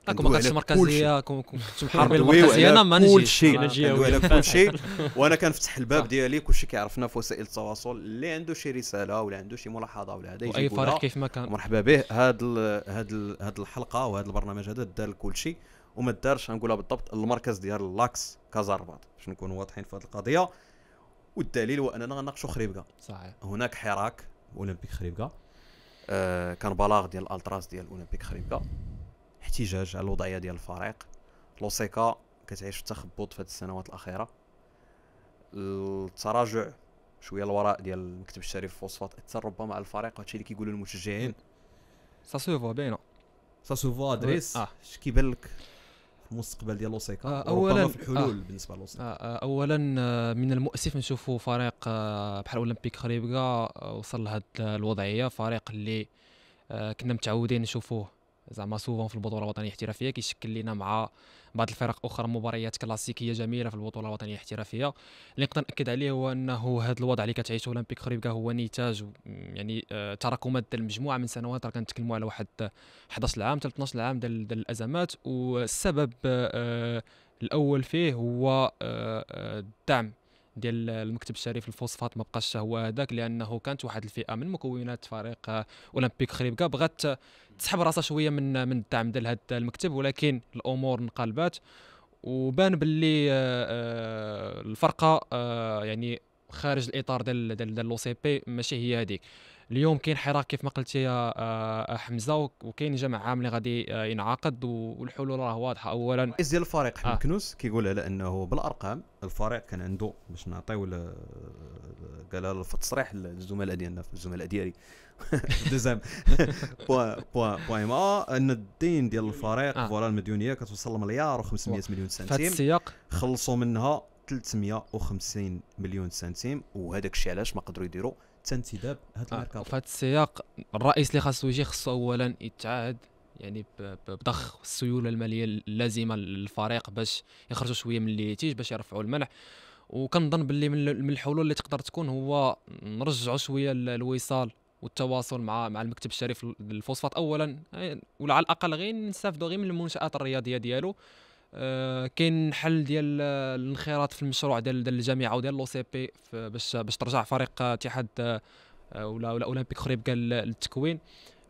راكم ما المركزيه مركزيه راكم كنتم حاربين المركزيه انا ما نجيش كل شيء على كل شيء وانا كنفتح الباب ديالي كل شيء كيعرفنا في وسائل التواصل اللي عنده شي رساله ولا عنده شي ملاحظه ولا هذا اي فريق كيف ما كان مرحبا به هاد ال هاد هاد الحلقه وهذا البرنامج هذا دار كل شيء وما دارش نقولها بالضبط المركز ديال لاكس كازا الرباط باش نكونوا واضحين في هذه القضيه والدليل هو اننا غنناقشوا خريبكا صحيح هناك حراك اولمبيك خريبكا آه كان بلاغ ديال الالتراس ديال اولمبيك خريبكا احتجاج على الوضعيه ديال الفريق لوسيكا كتعيش في تخبط في هذه السنوات الاخيره التراجع شويه الوراء ديال المكتب الشريف فوسفات اثر ربما على الفريق هادشي اللي كيقولوا المشجعين سا سوفا باينه سا سوفا ادريس اه اش كيبان لك المستقبل ديال لوسيكا آه اولا في الحلول آه بالنسبه لوسيكا آه آه اولا آه، من المؤسف نشوفوا فريق آه، بحال اولمبيك خريبكا آه، وصل لهذ الوضعيه فريق اللي كنا متعودين نشوفوه زعما سوفون في البطوله الوطنيه الاحترافيه كيشكل لنا مع بعض الفرق اخرى مباريات كلاسيكيه جميله في البطوله الوطنيه الاحترافيه اللي نقدر ناكد عليه هو انه هذا الوضع اللي كتعيشه اولمبيك خريبكا هو نتاج يعني آه، تراكمات ديال المجموعه من سنوات راه كنتكلموا على واحد 11 عام حتى 12 عام ديال الازمات والسبب آه، الاول فيه هو آه، الدعم ديال المكتب الشريف الفوسفات ما بقاش هو هذاك لانه كانت واحد الفئه من مكونات فريق اولمبيك خريبكا بغات تسحب راسها شويه من من الدعم ديال هذا المكتب ولكن الامور انقلبت وبان باللي آه، آه، الفرقه آه، يعني خارج الاطار ديال ديال لو سي بي ماشي هي هذيك اليوم كاين حراك كيف ما قلتي يا آه، آه، حمزه وكاين جمع عام اللي غادي آه، ينعقد والحلول راه واضحه اولا الرئيس ديال الفريق حمد آه. كنوس كيقول على انه بالارقام الفريق كان عنده باش نعطيو قال في التصريح للزملاء ديالنا الزملاء ديالي دوزام بوان بوان ان الدين ديال الفريق فوالا المديونيه كتوصل لمليار و500 مليون سنتيم في السياق خلصوا منها 350 مليون سنتيم وهذاك الشيء علاش ما قدروا يديروا حتى هذا آه، الميركاتو في هذا السياق الرئيس اللي خاصو يجي خاصو اولا يتعاهد يعني بضخ السيوله الماليه اللازمه للفريق باش يخرجوا شويه من الليتيج باش يرفعوا المنح وكنظن باللي من الحلول اللي تقدر تكون هو نرجعوا شويه الوصال والتواصل مع مع المكتب الشريف للفوسفات اولا ولا على الاقل غير نستافدوا غير من المنشات الرياضيه ديالو آه، كاين حل ديال الانخراط في المشروع ديال الجامعه وديال لو سي بي باش باش ترجع فريق اتحاد آه، ولا ولا اولمبيك قال للتكوين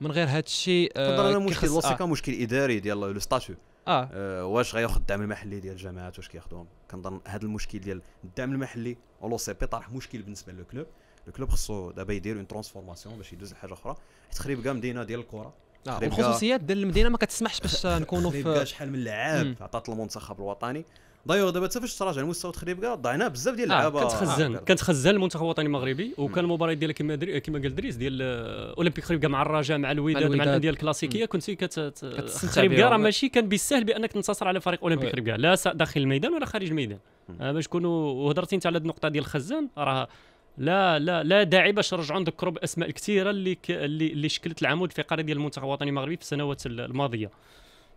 من غير هذا الشيء كنظن آه، على مشكل لوسيكا آه. مشكل اداري ديال لو ستاتو آه. آه واش غياخذ الدعم المحلي ديال الجامعات واش كياخذوهم كنظن هذا المشكل ديال الدعم المحلي ولو سي بي طرح مشكل بالنسبه للكلوب الكلوب خصو دابا يدير اون ترانسفورماسيون باش يدوز لحاجه اخرى حيت خريبكا مدينه ديال الكره الخصوصيات آه، ديال المدينه ما كتسمحش باش نكونوا في شحال من لعاب عطات المنتخب الوطني دايوغ دابا حتى فاش تراجع المستوى تخريبكا ضعنا بزاف ديال آه، اللعابه آه كتخزن آه كتخزن المنتخب الوطني المغربي وكان المباريات ديال كما دري كما قال دريس ديال اولمبيك خريبكا مع الرجاء مع الوداد مع الانديه الكلاسيكيه كنتي كت خريبكا راه ماشي كان بالسهل بانك تنتصر على فريق اولمبيك خريبكا لا داخل الميدان ولا خارج الميدان آه، باش نكونوا وهضرتي انت على النقطه ديال الخزان راه لا لا لا داعي باش نرجعوا نذكروا باسماء الكثيره اللي اللي شكلت العمود الفقري ديال المنتخب الوطني المغربي في السنوات الماضيه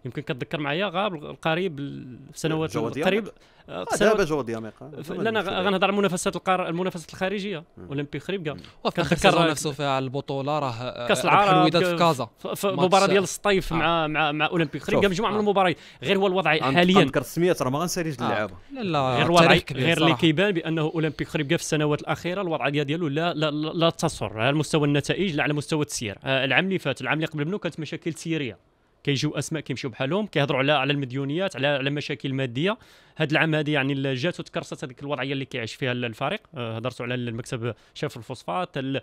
يمكن كتذكر معايا غاب القريب السنوات القريب آه، آه، دابا جواد ياميقا آه، لا انا غنهضر على المنافسات القار... المنافسات الخارجيه اولمبيك خريبكا كتذكر نفسه فيها البطوله راه كاس العالم في كازا في المباراه ديال الصيف مع مع مع اولمبيك خريبكا مجموعه من المباريات غير هو الوضع حاليا نذكر السميات راه ما غنساليش اللعابه لا لا غير الوضع غير اللي كيبان بانه اولمبيك خريبكا في السنوات الاخيره الوضع ديالو لا لا لا تصر على مستوى النتائج لا على مستوى التسيير العام اللي فات العام اللي قبل منه كانت مشاكل تسييريه كيجيو اسماء كيمشيو بحالهم كيهضروا على على المديونيات على على مشاكل ماديه هذا العام هذا يعني جات وتكرست هذيك الوضعيه اللي كيعيش فيها الفريق آه، هضرتوا على المكتب شاف الفوسفات اللي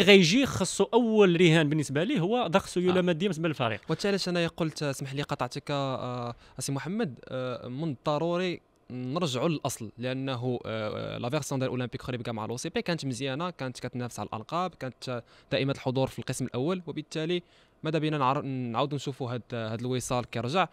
غيجي خصو اول رهان بالنسبه ليه هو ضخ سيوله آه. ماديه بالنسبه للفريق وتالت انا قلت آه، اسمح لي قطعتك آه، اسي محمد من الضروري نرجعوا للاصل لانه آه، آه، لا فيرسيون ديال اولمبيك خريبكا مع لو سي بي كانت مزيانه كانت كتنافس على الالقاب كانت دائمه الحضور في القسم الاول وبالتالي ماذا بينا نعاود نشوفوا هذا هذا الوصال كيرجع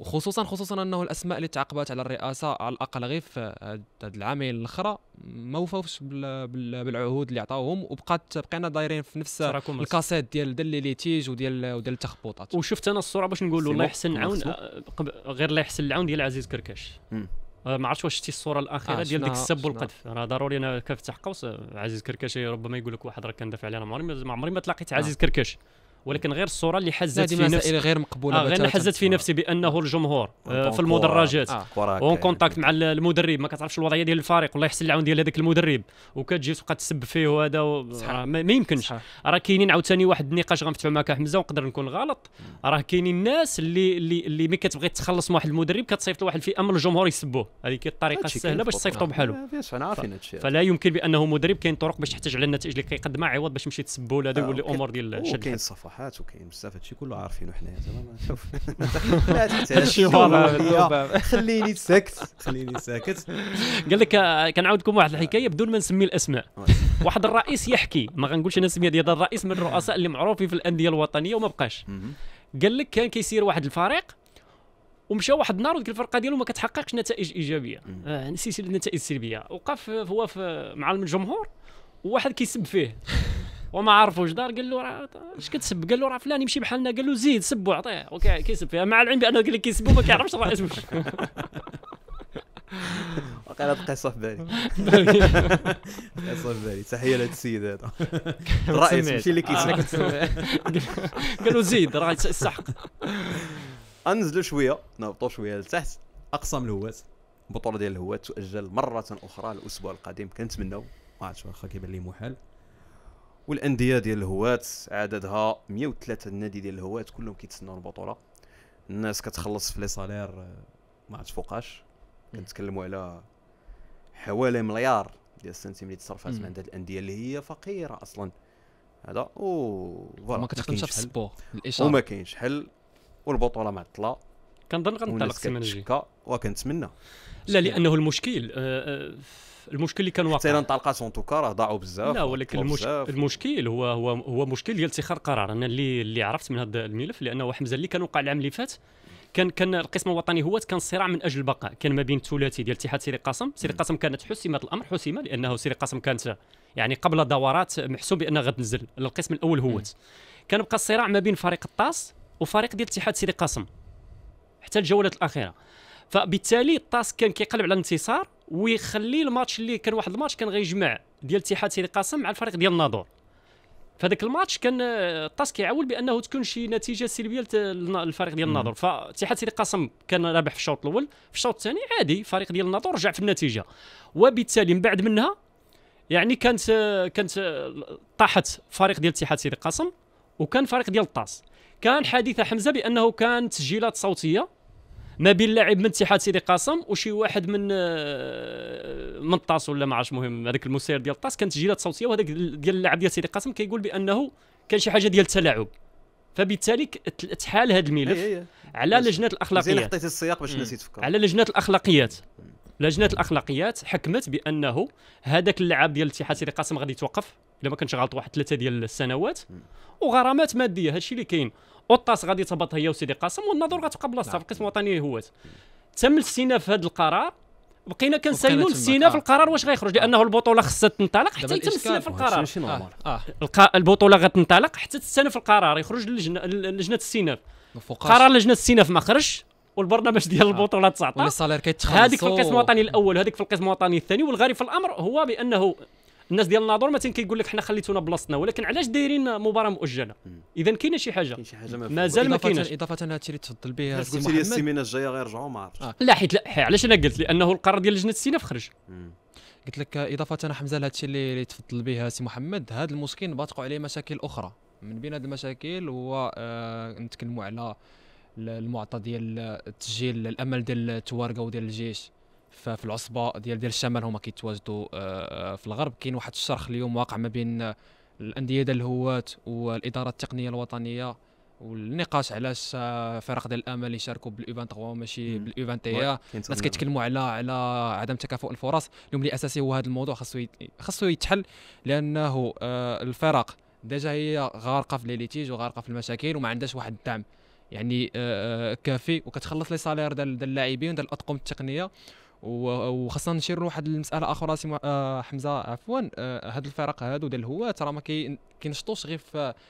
وخصوصا خصوصا انه الاسماء اللي تعاقبات على الرئاسه على الاقل غير في هاد العامين الاخرى ما وفاوش بالعهود اللي عطاوهم وبقات بقينا دايرين في نفس الكاسيت ديال ديال لي ليتيج وديال وديال التخبطات وشفت انا الصوره باش نقول الله يحسن العون آه، غير الله يحسن العون ديال عزيز كركاش آه، ما عرفتش واش شتي الصوره الاخيره آه ديال ديك السب والقذف راه ضروري انا كنفتح قوس عزيز كركاشي ربما يقول لك واحد راه كندافع عليه انا ما عمري ما تلاقيت آه. عزيز كركاش ولكن غير الصوره اللي حزت في نفسي غير مقبوله آه غير حزت في نفسي بانه الجمهور آه في المدرجات آه. اون كونتاكت مع المدرب ما كتعرفش الوضعيه ديال الفريق والله يحسن العون ديال هذاك المدرب وكتجي تبقى تسب فيه وهذا و... ما يمكنش راه كاينين عاوتاني واحد النقاش غنفتحوا معك حمزه ونقدر نكون غلط راه كاينين الناس اللي اللي اللي ملي كتبغي تخلص من واحد المدرب كتصيفط لواحد الفئه من الجمهور يسبوه هذه الطريقه السهله باش تصيفطوا بحالو فلا يمكن بانه مدرب كاين طرق باش تحتاج على النتائج اللي كيقدمها عوض باش تمشي تسبو ولا هذا آه، يولي امور ديال الشد المصطلحات وكاين بزاف هادشي كله عارفينه حنايا تمام شوف لا خليني ساكت خليني ساكت قال لك كنعاودكم واحد الحكايه بدون ما نسمي الاسماء واحد الرئيس يحكي ما غنقولش انا السميه ديال الرئيس من الرؤساء اللي معروفين في الانديه الوطنيه وما بقاش قال لك كان كيسير واحد الفريق ومشى واحد النهار وديك الفرقه ديالو ما كتحققش نتائج ايجابيه آه نسيت النتائج السلبيه وقف هو مع الجمهور وواحد كيسب فيه وما عرف واش دار قال له راه اش كتسب قال له راه فلان يمشي بحالنا قال له زيد سب وعطيه اوكي كيسب فيها مع العلم بانه قال لك كيسبو ما كيعرفش راه واش واقيلا القصه في بالي قصه في بالي تحيه لهذا السيد هذا الرئيس ماشي اللي كيسب قال له زيد راه يستحق انزلوا شويه نهبطوا شويه لتحت اقسام الهوات البطوله ديال الهوات تؤجل مره اخرى الاسبوع القادم كنتمناو ما عرفتش واخا كيبان لي محال والانديه ديال الهواة عددها 103 نادي ديال الهواة كلهم كيتسناو البطوله الناس كتخلص في لي سالير آه، ما تفوقاش كنتكلموا على حوالي مليار ديال السنتيم اللي تصرفات من عند الانديه اللي هي فقيره اصلا هذا فوالا ما كتخدمش في السبور الاشاره وما كاينش حل والبطوله معطله كنظن غنطلق السيمانه الجايه وكنتمنى لا لانه المشكل آه، آه، المشكل اللي كان واقع حتى انطلقات اون توكا راه ضاعوا بزاف لا ولكن المش... المشكل هو هو هو مشكل ديال اتخاذ قرار انا اللي اللي عرفت من هذا الملف لانه حمزه اللي كان وقع العام اللي فات كان كان القسم الوطني هو كان صراع من اجل البقاء كان ما بين الثلاثي ديال اتحاد سيري قاسم سيري قاسم كانت حسمت الامر حسم لانه سيري قاسم كانت يعني قبل دورات محسوب بانها غتنزل القسم الاول هو كان بقى الصراع ما بين فريق الطاس وفريق ديال اتحاد سيري قاسم حتى الجولات الاخيره فبالتالي الطاس كان كيقلب على الانتصار ويخلي الماتش اللي كان واحد الماتش كان غيجمع ديال اتحاد سيدي قاسم مع الفريق ديال الناظور فذاك الماتش كان الطاس آه، كيعول بانه تكون شي نتيجه سلبيه للفريق ديال الناظور فاتحاد سيدي قاسم كان رابح في الشوط الاول في الشوط الثاني عادي الفريق ديال الناظور رجع في النتيجه وبالتالي من بعد منها يعني كانت آه، كانت آه، طاحت فريق ديال اتحاد سيدي قاسم وكان فريق ديال الطاس كان حديث حمزه بانه كان تسجيلات صوتيه ما بين لاعب من اتحاد سيدي قاسم وشي واحد من آه، من الطاس ولا ما عرفش المهم هذاك المسير ديال الطاس كانت تسجيلات صوتيه وهذاك ديال اللاعب ديال سيدي قاسم كيقول بانه كان شي حاجه ديال التلاعب فبالتالي تحال هذا الملف إيه، إيه، إيه. على لجنه الاخلاقيات زين حطيت السياق باش الناس يتفكروا على لجنه الاخلاقيات لجنه الاخلاقيات حكمت بانه هذاك اللاعب ديال الاتحاد سيدي قاسم غادي يتوقف الا ما كانش غلط واحد ثلاثه ديال السنوات وغرامات ماديه هادشي اللي كاين اوطاس غادي تهبط هي وسيدي قاسم والناظور غتبقى بلاصتها في القسم نعم. الوطني هوات تم الاستئناف هذا القرار بقينا السينا الاستئناف القرار واش غيخرج لانه البطوله خصها تنطلق حتى يتم في القرار آه. آه. البطوله غتنطلق حتى تستنى في القرار يخرج للجنه لجنه الاستئناف قرار لجنه الاستئناف ما خرجش والبرنامج ديال آه. البطوله 19 والصالير كيتخلصوا هذيك في القسم الوطني الاول وهذيك في القسم الوطني الثاني والغريب في الامر هو بانه الناس ديال الناظور مثلا كيقول لك حنا خليتونا بلاصتنا ولكن علاش دايرين مباراه مؤجله اذا كاينه شي حاجه كاين شي حاجه مازال ما كاينش اضافه لهادشي اللي تفضل به قلت لي السيمانه الجايه غيرجعوا ما عرفتش آه. لا حيت علاش انا قلت لانه القرار ديال لجنه السيناف خرج قلت لك اضافه حمزه لهذا الشيء اللي تفضل به سي محمد هذا المسكين باطقوا عليه مشاكل اخرى من بين هذه المشاكل هو آه نتكلموا على المعطى ديال التسجيل الامل ديال التوارقه وديال الجيش في العصبه ديال ديال الشمال هما كيتواجدوا آه،, آه في الغرب كاين واحد الشرخ اليوم واقع ما بين الانديه ديال الهوات والاداره التقنيه الوطنيه والنقاش علاش فرق ديال الامل يشاركوا بالايفان 3 ماشي بالايفان تي الناس كيتكلموا على على عدم تكافؤ الفرص اليوم الاساسي هو هذا الموضوع خاصو خاصو يتحل لانه آه، الفرق ديجا هي غارقه في ليليتيج وغارقه في المشاكل وما عندهاش واحد الدعم يعني آه، آه، كافي وكتخلص لي سالير ديال اللاعبين ديال الاطقم التقنيه وخاصه نشير لواحد المساله اخرى سي آه، حمزه عفوا آه، هاد الفرق هادو ديال الهواة راه ما كينشطوش غير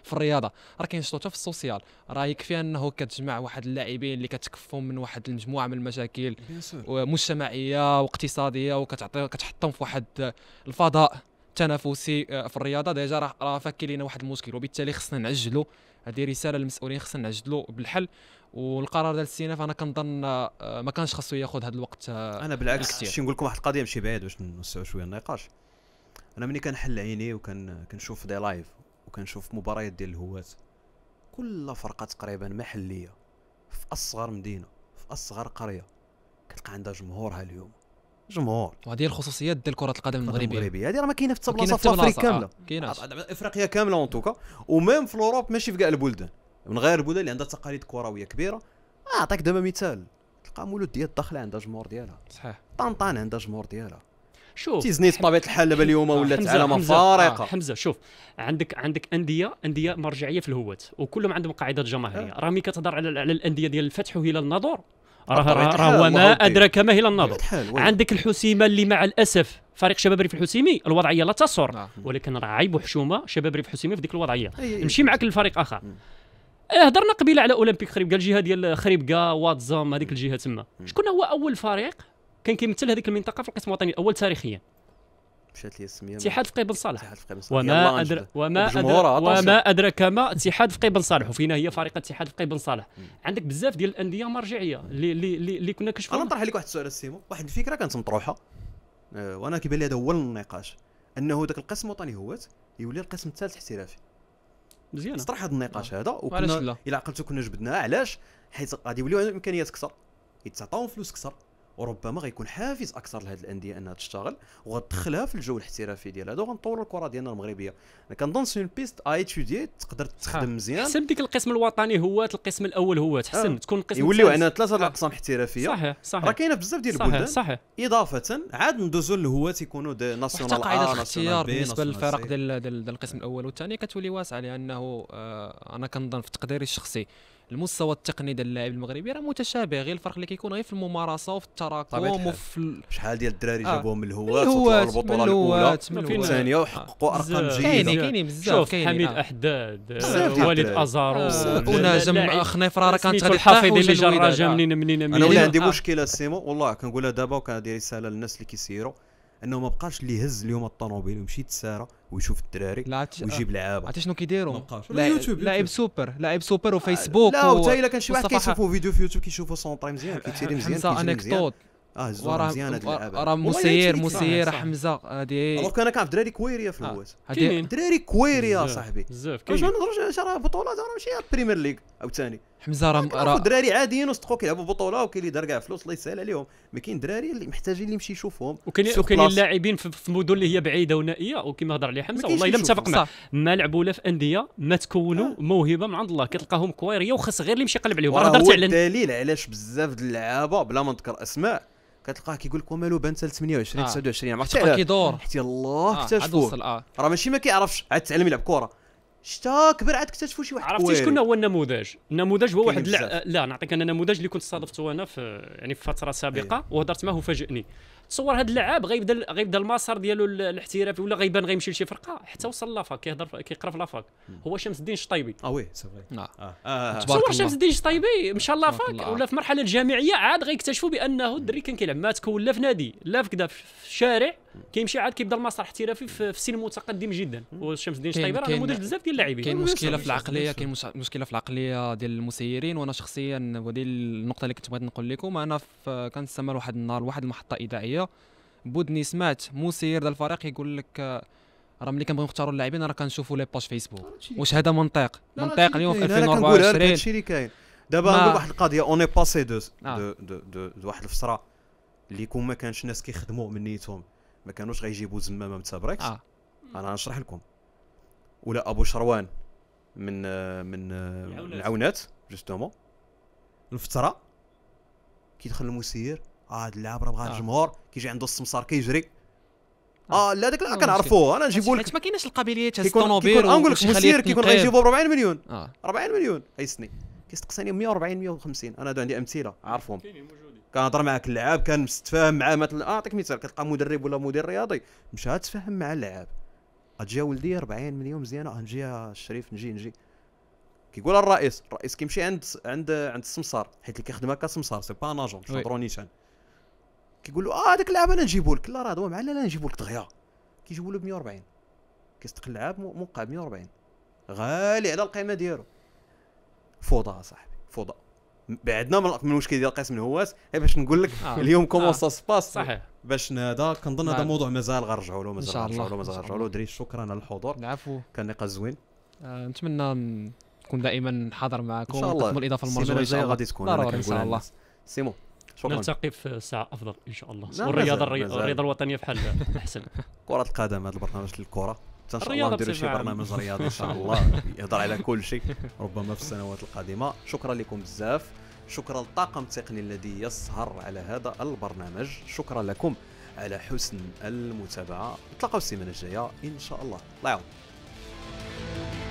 في, الرياضه راه كينشطو حتى في السوسيال راه يكفي انه كتجمع واحد اللاعبين اللي كتكفهم من واحد المجموعه من المشاكل مجتمعيه واقتصاديه وكتعطي كتحطهم في واحد الفضاء تنافسي آه، في الرياضه ديجا راه فاكي لنا واحد المشكل وبالتالي خصنا نعجلوا هذه رساله للمسؤولين خصنا نعجلوا بالحل والقرار ديال السيناف انا كنظن آه، ما كانش خاصو ياخذ هذا الوقت آه، انا بالعكس شي نقول لكم واحد القضيه ماشي بعيد باش نوسعوا شويه النقاش انا ملي كنحل عيني وكنشوف كنشوف دي لايف وكنشوف مباريات ديال الهواة كل فرقه تقريبا محليه في اصغر مدينه في اصغر قريه كتلقى عندها جمهورها اليوم جمهور وهذه الخصوصيات ديال كره القدم المغربيه المغربيه هذه راه ما كاينه في بلاصه في افريقيا كامله آه، كاينه افريقيا كامله اون توكا وميم في اوروب ماشي في كاع البلدان من غير البلدان اللي عندها تقاليد كرويه كبيره آه، اعطيك دابا مثال تلقى مولود ديال عندها جمهور ديالها صحيح طنطان عندها جمهور ديالها شوف تيزني بطبيعه الحال دابا اليوم ولات علامه فارقه آه حمزه شوف عندك عندك انديه انديه مرجعيه في الهوات وكلهم عندهم قاعده جماهيريه آه. راه ملي كتهضر على, على الانديه ديال الفتح وهلال الناظور راه راه هو ما ادرك ما هي النظر عندك الحسيمه اللي مع الاسف فريق شباب ريف الحسيمي الوضعيه لا تصر نعم. ولكن راه عيب وحشومه شباب ريف الحسيمي في ديك الوضعيه نمشي معك لفريق اخر آه، هضرنا قبيله على اولمبيك خريبكا الجهه ديال خريبكا واتزام هذيك الجهه تما شكون هو اول فريق كان كيمثل هذيك المنطقه في القسم الوطني الاول تاريخيا مشات لي السميه اتحاد في قبل صالح اتحاد في قبل صالح وما أدر... وما أدر... وما ادراك ما اتحاد في قبل صالح وفينا هي فريق اتحاد في قبل صالح عندك بزاف ديال الانديه مرجعيه اللي اللي اللي كنا كنشوفوا انا نطرح عليك واحد السؤال سيمو واحد الفكره كانت مطروحه آه، وانا كيبان لي هذا هو النقاش انه ذاك القسم الوطني هوات يولي القسم الثالث احترافي مزيان نطرح هذا النقاش آه. هذا وكنا الى عقلتو كنا جبدناه علاش حيت غادي يوليو عندهم امكانيات اكثر يتعطاو فلوس اكثر وربما غيكون حافز اكثر لهذه الانديه انها تشتغل وغتدخلها في الجو الاحترافي ديال هذا وغنطوروا الكره ديالنا المغربيه انا كنظن سون بيست ايتودي تقدر تخدم مزيان حسب ديك القسم الوطني هو القسم الاول هو تحسن آه. تكون القسم يوليو عندنا ثلاثه الاقسام آه. احترافيه صحيح صحيح راه كاينه بزاف ديال البلدان صحيح اضافه عاد ندوزو تيكونوا يكونوا ناسيونال ناسيونال الاختيار بالنسبه للفرق ديال القسم الاول والثاني كتولي واسعه لانه آه، انا كنظن في تقديري الشخصي المستوى التقني ديال اللاعب المغربي راه متشابه غير الفرق اللي كيكون غير في الممارسه وفي التراكم وفي شحال ديال الدراري آه. جابوهم من الهوات البطوله الاولى الثانيه آه. وحققوا ارقام جيده كاينين كاينين بزاف كاينين حميد احداد آه، وليد ازارو ونجم خنيفره راه كانت غادي الحفيظ اللي جا منين منين منين انا ولا عندي مشكله سيمو والله كنقولها دابا وكندير رساله للناس اللي كيسيروا انه ما بقاش اللي يهز اليوم الطوموبيل ويمشي يتسارى ويشوف الدراري ويجيب لعابه عرفتي شنو كيديروا؟ ما بقاش لا... يوتيوب لاعب سوبر لاعب سوبر وفيسبوك لا وتا الا كان شي واحد كيشوفوا فيديو في يوتيوب كيشوفوا سونطري مزيان كيتيري مزيان حمزه انكتوت اه زوار مزيان هاد اللعابه راه مسير مسير حمزه هادي الوغ إيه. كان كنعرف دراري كويريا في آه. الوقت دراري كويريا صاحبي بزاف كاينين راه بطولات راه ماشي بريمير ليغ عاوتاني حمزه راه راه دراري عاديين وصدقوا كيلعبوا بطوله وكاين اللي دار كاع فلوس الله يسهل عليهم ما كاين دراري اللي محتاجين اللي يمشي يشوفهم وكاين وكاين اللاعبين في مدن اللي هي بعيده ونائيه وكما هضر عليه حمزه والله الا متفق معاه ما لعبوا لا في انديه ما تكونوا آه. موهبه من عند الله كتلقاهم كويريه وخاص غير اللي يمشي يقلب عليهم راه هضرت على الدليل علاش بزاف ديال اللعابه بلا ما نذكر اسماء كتلقاه كيقول لك ومالو بان حتى 28 29 عرفتي كيدور حتى الله آه، احتاج آه. راه ماشي ما كيعرفش عاد تعلم يلعب كره شتا كبر عاد اكتشفوا شي واحد عرفتي شكون هو النموذج النموذج هو واحد لا, لا نعطيك انا نموذج اللي كنت صادفته انا في يعني في فتره سابقه أيوه. وهضرت معه وفاجئني تصور هذا اللاعب غيبدا غيبدا المسار ديالو الاحترافي ولا غيبان غيمشي لشي فرقه حتى وصل لافاك كيهضر كيقرا في لافاك هو شمس الدين الشطيبي اه وي سي فري نعم. آه. تصور شمس الدين الشطيبي مشى لافاك ولا في المرحله الجامعيه عاد غيكتشفوا بانه الدري كان كيلعب ما تكون لا في نادي لا في كذا في الشارع كيمشي عاد كيبدا المسار احترافي في سن متقدم جدا وشمس الدين الشطيبي راه نموذج بزاف ديال اللاعبين كاين مشكله في العقليه كاين مشكله في العقليه ديال المسيرين وانا شخصيا وهذه النقطه اللي كنت بغيت نقول لكم انا كنستمر واحد النهار واحد المحطه اذاعيه الجايه بودني سمعت مسير ديال الفريق يقول لك آه، راه ملي كنبغيو نختاروا اللاعبين راه كنشوفوا لي باج فيسبوك واش هذا منطق منطق اليوم في 2024 الشيء اللي كاين دابا عندنا واحد القضيه اوني باسي دو واحد الفتره اللي كون ما كانش الناس كيخدموا من نيتهم ما كانوش غيجيبوا زمامه من آه. انا غنشرح لكم ولا ابو شروان من آه، من آه، العونات جوستومون الفتره كيدخل المسير اه هاد اللاعب راه بغى آه. الجمهور كيجي عنده السمسار كيجري اه, آه، لا داك كنعرفوه انا نجيبو لك حيت ما كايناش القابليه تاع الطوموبيل كيكون نقول لك مسير كيكون غيجيبو ب 40 مليون 40 آه. مليون سني كيستقساني 140 150 انا عندي امثله عارفهم كنهضر معاك اللعاب كان مستفاهم معاه مثلا اعطيك مثال كتلقى مدرب ولا مدير رياضي مشى تفاهم مع اللاعب اجي ولدي 40 مليون مزيانه نجي الشريف نجي نجي كيقول الرئيس الرئيس كيمشي عند عند عند السمسار حيت اللي كيخدم هكا سمسار سي با ناجون شادرو نيشان كيقول له اه داك اللاعب انا نجيبو لك لا راه دوام معاه لا نجيبو لك دغيا كيجيبو له ب 140 كيصدق اللاعب موقع ب 140 غالي على القيمه ديالو فوضى صاحبي فوضى بعدنا من المشكل ديال قسم الهواس إيه، باش نقول لك آه. اليوم كومون سا آه. سباس صحيح باش هذا كنظن هذا نعم. موضوع مازال غنرجعوا له مازال غنرجعوا له مازال غنرجعوا له دري شكرا على الحضور العفو كان نقاش زوين آه نتمنى نكون دائما حاضر معكم ان شاء الله الاضافه المرجويه ان شاء الله غادي تكون ان شاء الله سيمون شكرا نلتقي في ساعه افضل ان شاء الله والرياضه الرياضه الوطنيه بحال احسن كره القدم هذا البرنامج للكره ان شاء الله نديروا شي برنامج رياضي ان شاء الله يهضر على كل شيء ربما في السنوات القادمه شكرا لكم بزاف شكرا للطاقم التقني الذي يسهر على هذا البرنامج شكرا لكم على حسن المتابعه نتلاقاو السيمانه الجايه ان شاء الله الله يعاون